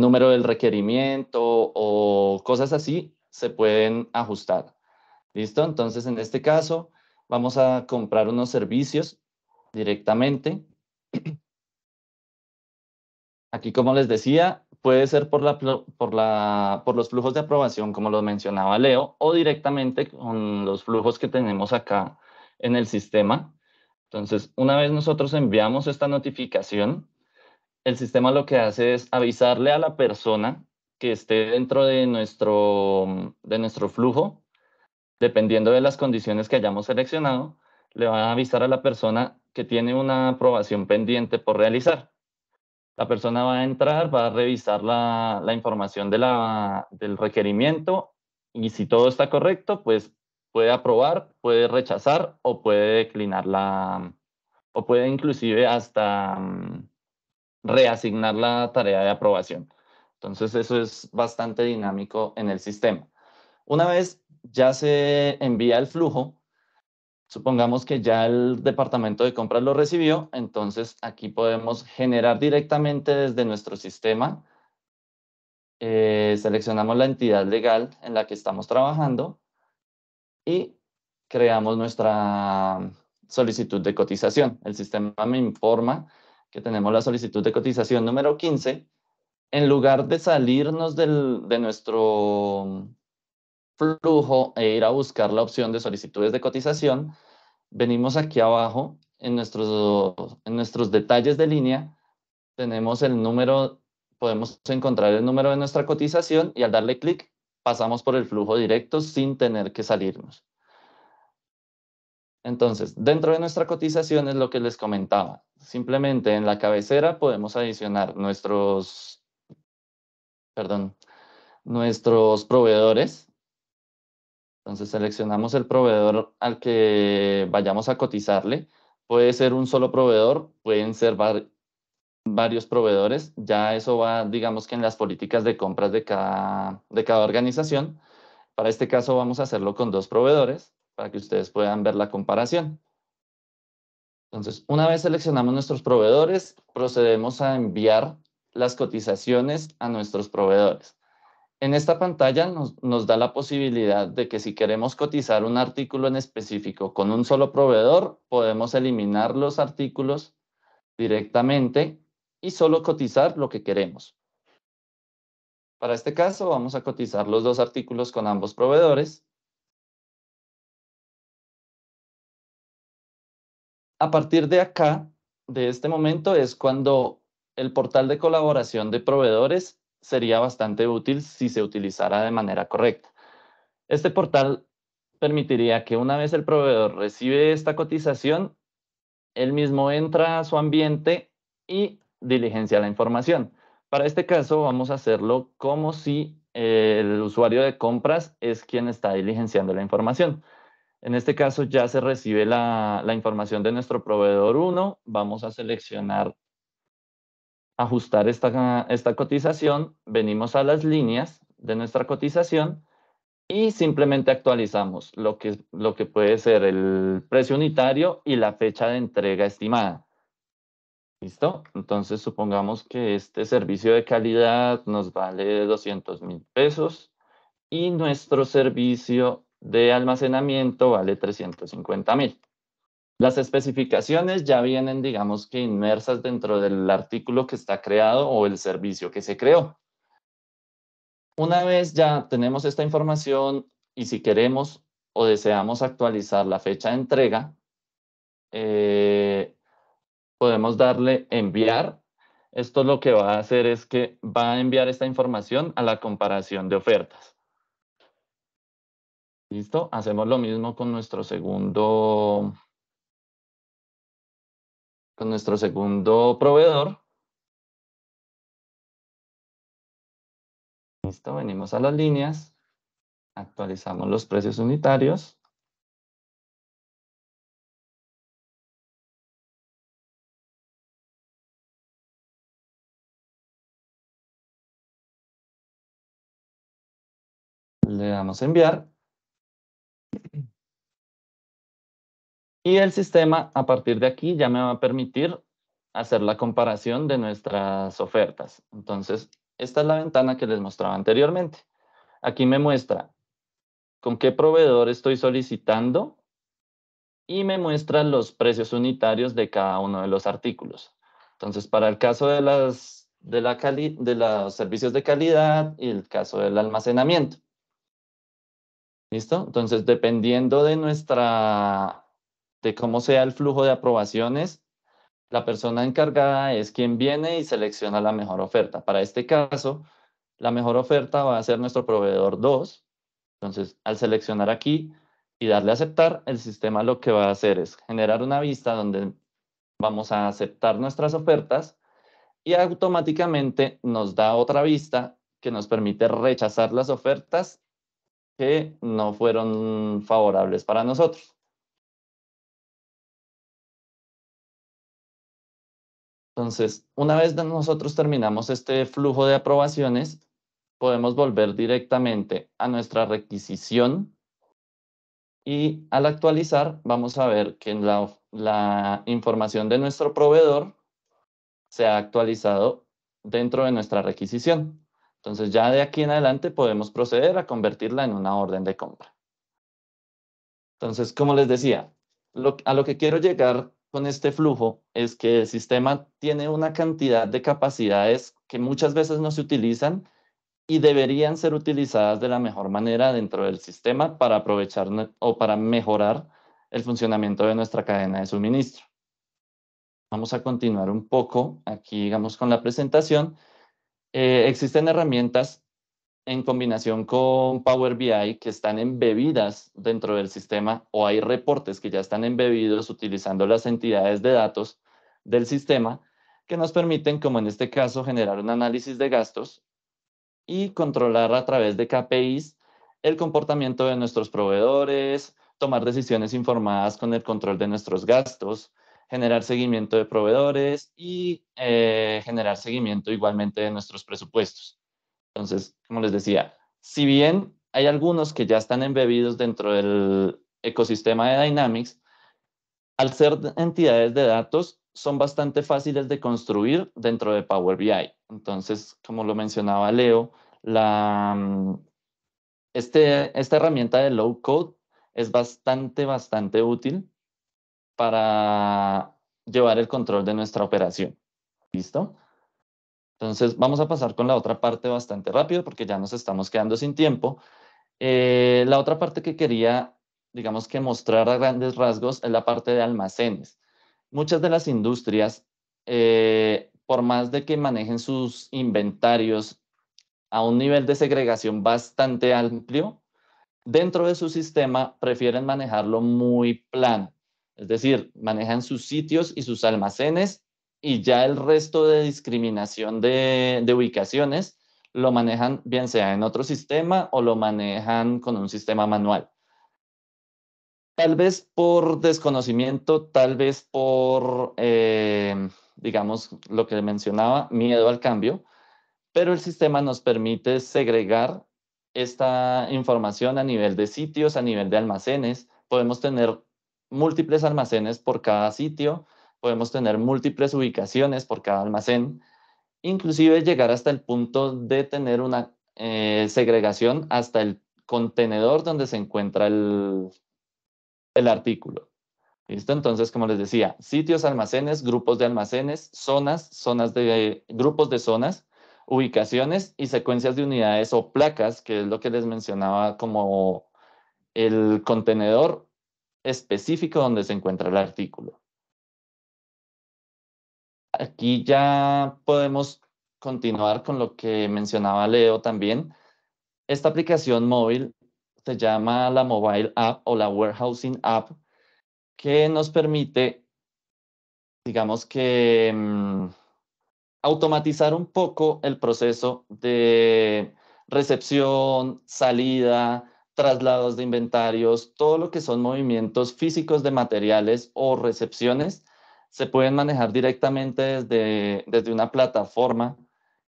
número del requerimiento o cosas así, se pueden ajustar. ¿Listo? Entonces, en este caso, vamos a comprar unos servicios directamente. [CLEARS THROAT] Aquí, como les decía, puede ser por, la, por, la, por los flujos de aprobación, como lo mencionaba Leo, o directamente con los flujos que tenemos acá en el sistema. Entonces, una vez nosotros enviamos esta notificación, el sistema lo que hace es avisarle a la persona que esté dentro de nuestro, de nuestro flujo Dependiendo de las condiciones que hayamos seleccionado, le va a avisar a la persona que tiene una aprobación pendiente por realizar. La persona va a entrar, va a revisar la, información del requerimiento y si todo está correcto, pues puede aprobar, puede rechazar o puede declinar la, o puede inclusive hasta mm, reasignar la tarea de aprobación. Entonces eso es bastante dinámico en el sistema. Una vez ya se envía el flujo, supongamos que ya el departamento de compras lo recibió, entonces aquí podemos generar directamente desde nuestro sistema, eh, seleccionamos la entidad legal en la que estamos trabajando y creamos nuestra solicitud de cotización. El sistema me informa que tenemos la solicitud de cotización número 15. En lugar de salirnos del, de nuestro flujo e ir a buscar la opción de solicitudes de cotización, venimos aquí abajo en nuestros, en nuestros detalles de línea, tenemos el número, podemos encontrar el número de nuestra cotización y al darle clic pasamos por el flujo directo sin tener que salirnos. Entonces, dentro de nuestra cotización es lo que les comentaba. Simplemente en la cabecera podemos adicionar nuestros, perdón, nuestros proveedores, entonces seleccionamos el proveedor al que vayamos a cotizarle. Puede ser un solo proveedor, pueden ser varios proveedores. Ya eso va, digamos que en las políticas de compras de cada, de cada organización. Para este caso vamos a hacerlo con dos proveedores para que ustedes puedan ver la comparación. Entonces, una vez seleccionamos nuestros proveedores, procedemos a enviar las cotizaciones a nuestros proveedores en esta pantalla nos, da la posibilidad de que si queremos cotizar un artículo en específico con un solo proveedor, podemos eliminar los artículos directamente y solo cotizar lo que queremos. Para este caso, vamos a cotizar los dos artículos con ambos proveedores. A partir de acá, de este momento, es cuando el portal de colaboración de proveedores sería bastante útil si se utilizara de manera correcta. Este portal permitiría que una vez el proveedor recibe esta cotización, él mismo entra a su ambiente y diligencia la información. Para este caso vamos a hacerlo como si eh, el usuario de compras es quien está diligenciando la información. En este caso ya se recibe la, información de nuestro proveedor 1, vamos a seleccionar ajustar esta, esta cotización, venimos a las líneas de nuestra cotización y simplemente actualizamos lo que, lo que puede ser el precio unitario y la fecha de entrega estimada. ¿Listo? Entonces supongamos que este servicio de calidad nos vale 200 mil pesos y nuestro servicio de almacenamiento vale 350 mil. Las especificaciones ya vienen, digamos que inmersas dentro del artículo que está creado o el servicio que se creó. Una vez ya tenemos esta información y si queremos o deseamos actualizar la fecha de entrega, eh, podemos darle enviar. Esto lo que va a hacer es que va a enviar esta información a la comparación de ofertas. ¿Listo? Hacemos lo mismo con nuestro segundo nuestro segundo proveedor. Listo, venimos a las líneas, actualizamos los precios unitarios. Le damos enviar. Y el sistema a partir de aquí ya me va a permitir hacer la comparación de nuestras ofertas. Entonces, esta es la ventana que les mostraba anteriormente. Aquí me muestra con qué proveedor estoy solicitando y me muestra los precios unitarios de cada uno de los artículos. Entonces, para el caso de, las, de, la de los servicios de calidad y el caso del almacenamiento. ¿Listo? Entonces, dependiendo de nuestra de cómo sea el flujo de aprobaciones, la persona encargada es quien viene y selecciona la mejor oferta. Para este caso, la mejor oferta va a ser nuestro proveedor 2. Entonces, al seleccionar aquí y darle a aceptar, el sistema lo que va a hacer es generar una vista donde vamos a aceptar nuestras ofertas y automáticamente nos da otra vista que nos permite rechazar las ofertas que no fueron favorables para nosotros. Entonces, una vez nosotros terminamos este flujo de aprobaciones, podemos volver directamente a nuestra requisición y al actualizar vamos a ver que la, información de nuestro proveedor se ha actualizado dentro de nuestra requisición. Entonces ya de aquí en adelante podemos proceder a convertirla en una orden de compra. Entonces, como les decía, a lo que quiero llegar con este flujo es que el sistema tiene una cantidad de capacidades que muchas veces no se utilizan y deberían ser utilizadas de la mejor manera dentro del sistema para aprovechar o para mejorar el funcionamiento de nuestra cadena de suministro. Vamos a continuar un poco aquí, digamos, con la presentación. Eh, existen herramientas en combinación con Power BI que están embebidas dentro del sistema o hay reportes que ya están embebidos utilizando las entidades de datos del sistema que nos permiten, como en este caso, generar un análisis de gastos y controlar a través de KPIs el comportamiento de nuestros proveedores, tomar decisiones informadas con el control de nuestros gastos, generar seguimiento de proveedores y eh, generar seguimiento igualmente de nuestros presupuestos. Entonces, como les decía, si bien hay algunos que ya están embebidos dentro del ecosistema de Dynamics, al ser entidades de datos, son bastante fáciles de construir dentro de Power BI. Entonces, como lo mencionaba Leo, mm, este, esta herramienta de low code es bastante, bastante útil para llevar el control de nuestra operación. ¿Listo? Entonces, vamos a pasar con la otra parte bastante rápido porque ya nos estamos quedando sin tiempo. Eh, la otra parte que quería, digamos que mostrar a grandes rasgos es la parte de almacenes. Muchas de las industrias, eh, por más de que manejen sus inventarios a un nivel de segregación bastante amplio, dentro de su sistema prefieren manejarlo muy plano. Es decir, manejan sus sitios y sus almacenes y ya el resto de discriminación de, ubicaciones lo manejan bien sea en otro sistema o lo manejan con un sistema manual. Tal vez por desconocimiento, tal vez por, eh, digamos, lo que mencionaba, miedo al cambio, pero el sistema nos permite segregar esta información a nivel de sitios, a nivel de almacenes. Podemos tener múltiples almacenes por cada sitio podemos tener múltiples ubicaciones por cada almacén, inclusive llegar hasta el punto de tener una eh, segregación hasta el contenedor donde se encuentra el, el artículo. ¿Listo? Entonces, como les decía, sitios, almacenes, grupos de almacenes, zonas, zonas de grupos de zonas, ubicaciones y secuencias de unidades o placas, que es lo que les mencionaba como el contenedor específico donde se encuentra el artículo aquí ya podemos continuar con lo que mencionaba Leo también. Esta aplicación móvil se llama la Mobile App o la Warehousing App, que nos permite, digamos que, mm, automatizar un poco el proceso de recepción, salida, traslados de inventarios, todo lo que son movimientos físicos de materiales o recepciones se pueden manejar directamente desde, desde una plataforma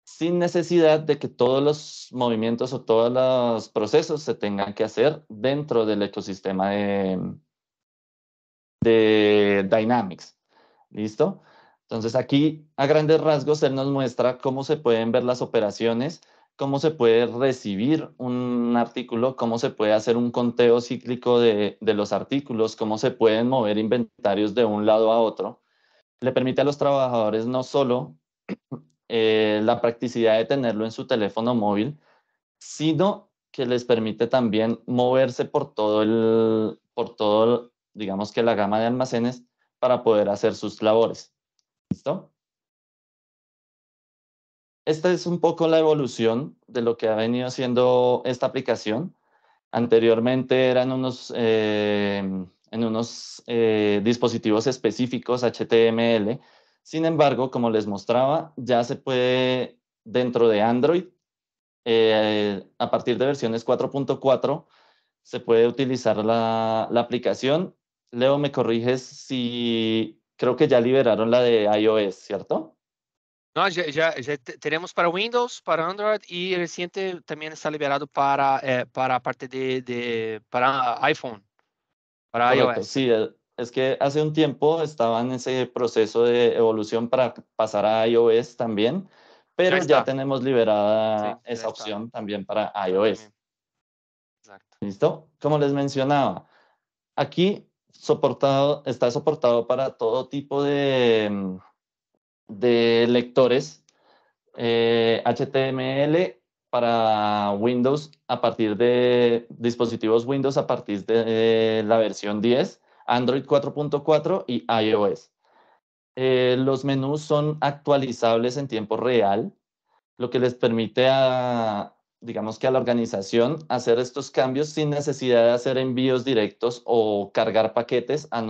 sin necesidad de que todos los movimientos o todos los procesos se tengan que hacer dentro del ecosistema de, de Dynamics. ¿Listo? Entonces aquí a grandes rasgos él nos muestra cómo se pueden ver las operaciones, cómo se puede recibir un artículo, cómo se puede hacer un conteo cíclico de los artículos, cómo se pueden mover inventarios de un lado a otro le permite a los trabajadores no solo [CLEARS THROAT] eh, la practicidad de tenerlo en su teléfono móvil, sino que les permite también moverse por todo el, por todo, digamos que la gama de almacenes para poder hacer sus labores. ¿Listo? Esta es un poco la evolución de lo que ha venido haciendo esta aplicación. Anteriormente eran unos eh, en unos eh, dispositivos específicos HTML. Sin embargo, como les mostraba, ya se puede dentro de Android, eh, a partir de versiones 4.4, se puede utilizar la, aplicación. Leo, me corriges si creo que ya liberaron la de iOS, ¿cierto? No, ya, tenemos para Windows, para Android y reciente también está liberado para, eh, para parte de, para iPhone. Para iOS. Sí, eh, es que hace un tiempo estaba en ese proceso de evolución para pasar a iOS también, pero ya, tenemos liberada esa opción también para iOS. Exacto. ¿Listo? Como les mencionaba, aquí soportado, está soportado para todo tipo de, mm, lectores HTML eh, para Windows a partir de dispositivos Windows a partir de la versión 10, Android 4.4 y iOS. Eh, los menús son actualizables en tiempo real, lo que les permite a, digamos que a la organización hacer estos cambios sin necesidad de hacer envíos directos o cargar paquetes a,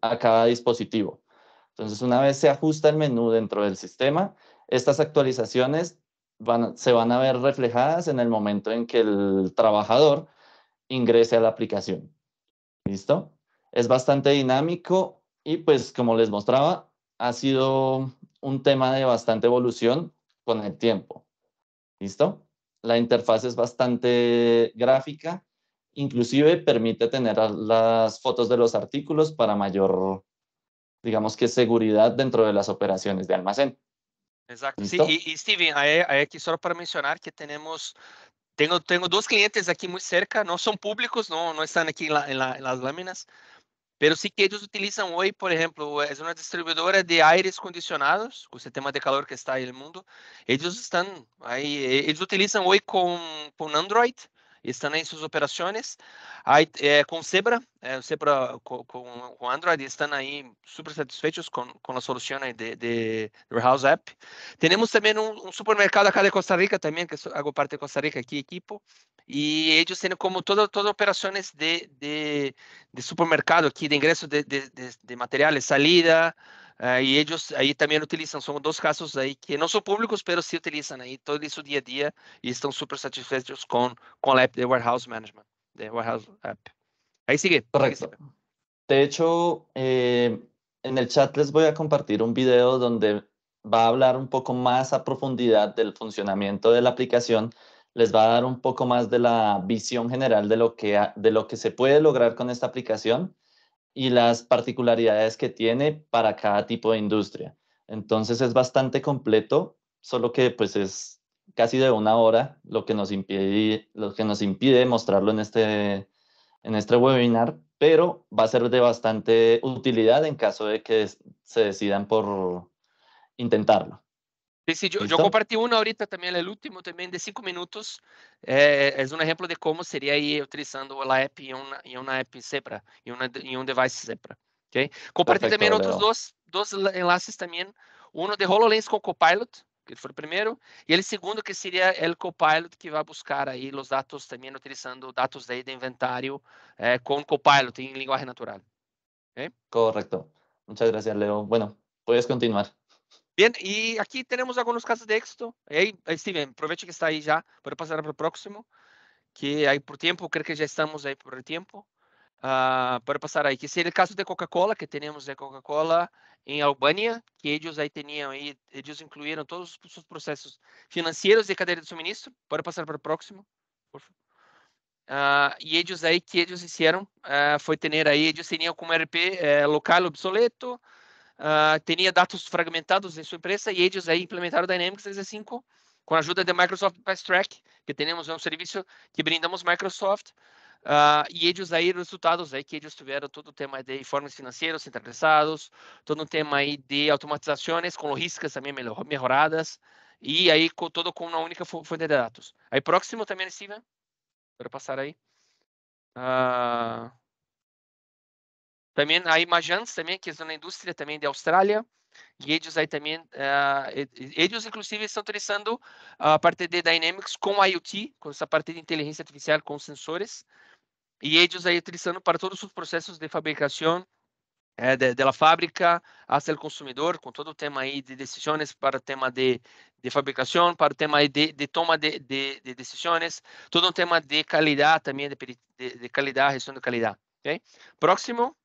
a cada dispositivo. Entonces, una vez se ajusta el menú dentro del sistema, estas actualizaciones se van a ver reflejadas en el momento en que el trabajador ingrese a la aplicación. ¿Listo? Es bastante dinámico y pues como les mostraba, ha sido un tema de bastante evolución con el tiempo. ¿Listo? La interfaz es bastante gráfica, inclusive permite tener las fotos de los artículos para mayor, digamos que seguridad dentro de las operaciones de almacén. exato Então... Steven, aí, aí aqui é só para mencionar que temos tenho, tenho dois clientes aqui muito cerca, não são públicos, não, não estão aqui na, na, nas lâminas, mas sim que eles utilizam hoje, por exemplo, é uma distribuidora de aires condicionados, o sistema de calor que está aí no mundo, eles estão aí, eles utilizam hoje com, com Android, estão em suas operações eh, com eh, con Zebra, eh, Zebra Android están ahí súper satisfechos com a solução soluciones de, de Warehouse App. Temos também um supermercado acá de Costa Rica, também que hago parte de Costa Rica aqui, equipo. e eles têm como todas operações de, de, de supermercado aqui de ingressos de, de materiales, salida. Ah, y ellos ahí también utilizan, son dos casos ahí que no son públicos, pero sí utilizan ahí todo su día a día y están súper satisfechos con, con la app de Warehouse Management, de Warehouse App. Ahí sigue. Correcto. De hecho, eh, en el chat les voy a compartir un video donde va a hablar un poco más a profundidad del funcionamiento de la aplicación, les va a dar un poco más de la visión general de lo que, de lo que se puede lograr con esta aplicación y las particularidades que tiene para cada tipo de industria. Entonces es bastante completo, solo que pues es casi de una hora lo que nos impide, lo que nos impide mostrarlo en este, en este webinar, pero va a ser de bastante utilidad en caso de que se decidan por intentarlo. Eu yo, uma compartí uno ahorita también, o último também de cinco minutos. É, eh, um exemplo de como seria ir utilizando la app em uma, em una app Zebra em um em um device Zebra. Okay? Compartilhei também también Leo. otros dos, dos, enlaces también. de HoloLens com Copilot, que foi o primeiro e o segundo que seria o Copilot que vai buscar aí os dados também utilizando dados de, de inventário eh, con Copilot em linguagem natural. Okay? Correcto. Muchas gracias, Leo. Bueno, puedes continuar bem e aqui temos alguns casos de éxito. aí Steven, aproveite que está aí já para passar para o próximo, que aí por tempo creio que já estamos aí por tempo Uh, ah, para passar aí que seria o caso de Coca-Cola, que temos a Coca-Cola em Albânia que eles aí tinham aí eles incluíram todos os processos financeiros de cadeia de suministro. Para passar para o próximo, por favor. Uh, e eles aí que eles fizeram uh, foi ter aí eles tinham como RP uh, local obsoleto uh, ah, tinha dados fragmentados em sua empresa e eles aí implementaram Dynamics 365 com a ajuda de Microsoft Fast Track, que temos é um serviço que brindamos Microsoft, uh, e eles aí resultados aí que eles tiveram todo o tema de informes financeiros centralizados, todo o tema aí de automatizações com logísticas também melhoradas, e aí com, todo com uma única fonte de dados. Aí próximo também, Steven, para passar aí. Uh também hay Mayans, também que é uma indústria também de Austrália e eles aí também, uh, ah, eles inclusive estão utilizando a parte de Dynamics com IoT, com essa parte de inteligência artificial com sensores, e eles aí utilizando para todos os processos de fabricação eh, de, fábrica até o consumidor, com todo o tema aí de decisões para o tema de, de fabricação, para o tema aí de, de toma de, de, de decisões, todo um tema de qualidade também, de, de, de qualidade, gestão de qualidade. Okay? Próximo.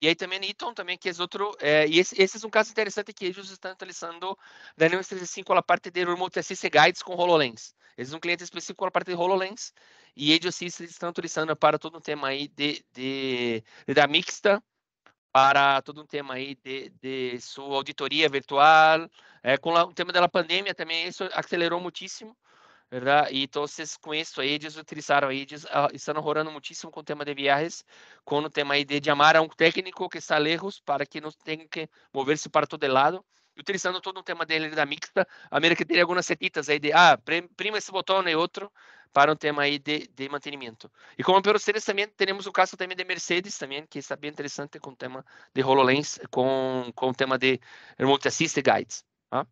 E aí também Eaton também, que é outro, é, e esse, esse, é um caso interessante que eles estão utilizando da Linux 35 a parte de remote assist guides com HoloLens. Eles um cliente específico a parte de HoloLens e eles estão utilizando para todo um tema aí de, de, de da mixta para todo um tema aí de, de sua auditoria virtual. É, com o tema da pandemia também, isso acelerou muitíssimo. Então ¿verdad? Y com isso eles utilizaram utilizaron, ellos uh, ah, están mejorando muchísimo com o tema de viajes, com o tema de chamar a um técnico que está lejos para que não tenha que mover-se para todo lado, utilizando todo um tema de energía mixta, a medida que tiene algumas setitas aí de, ah, prima esse botão né, e outro para um tema aí de, de mantenimento. E como Mercedes também temos o caso também de Mercedes também que está bem interessante com o tema de HoloLens com com o tema de remote assist guides. Tá?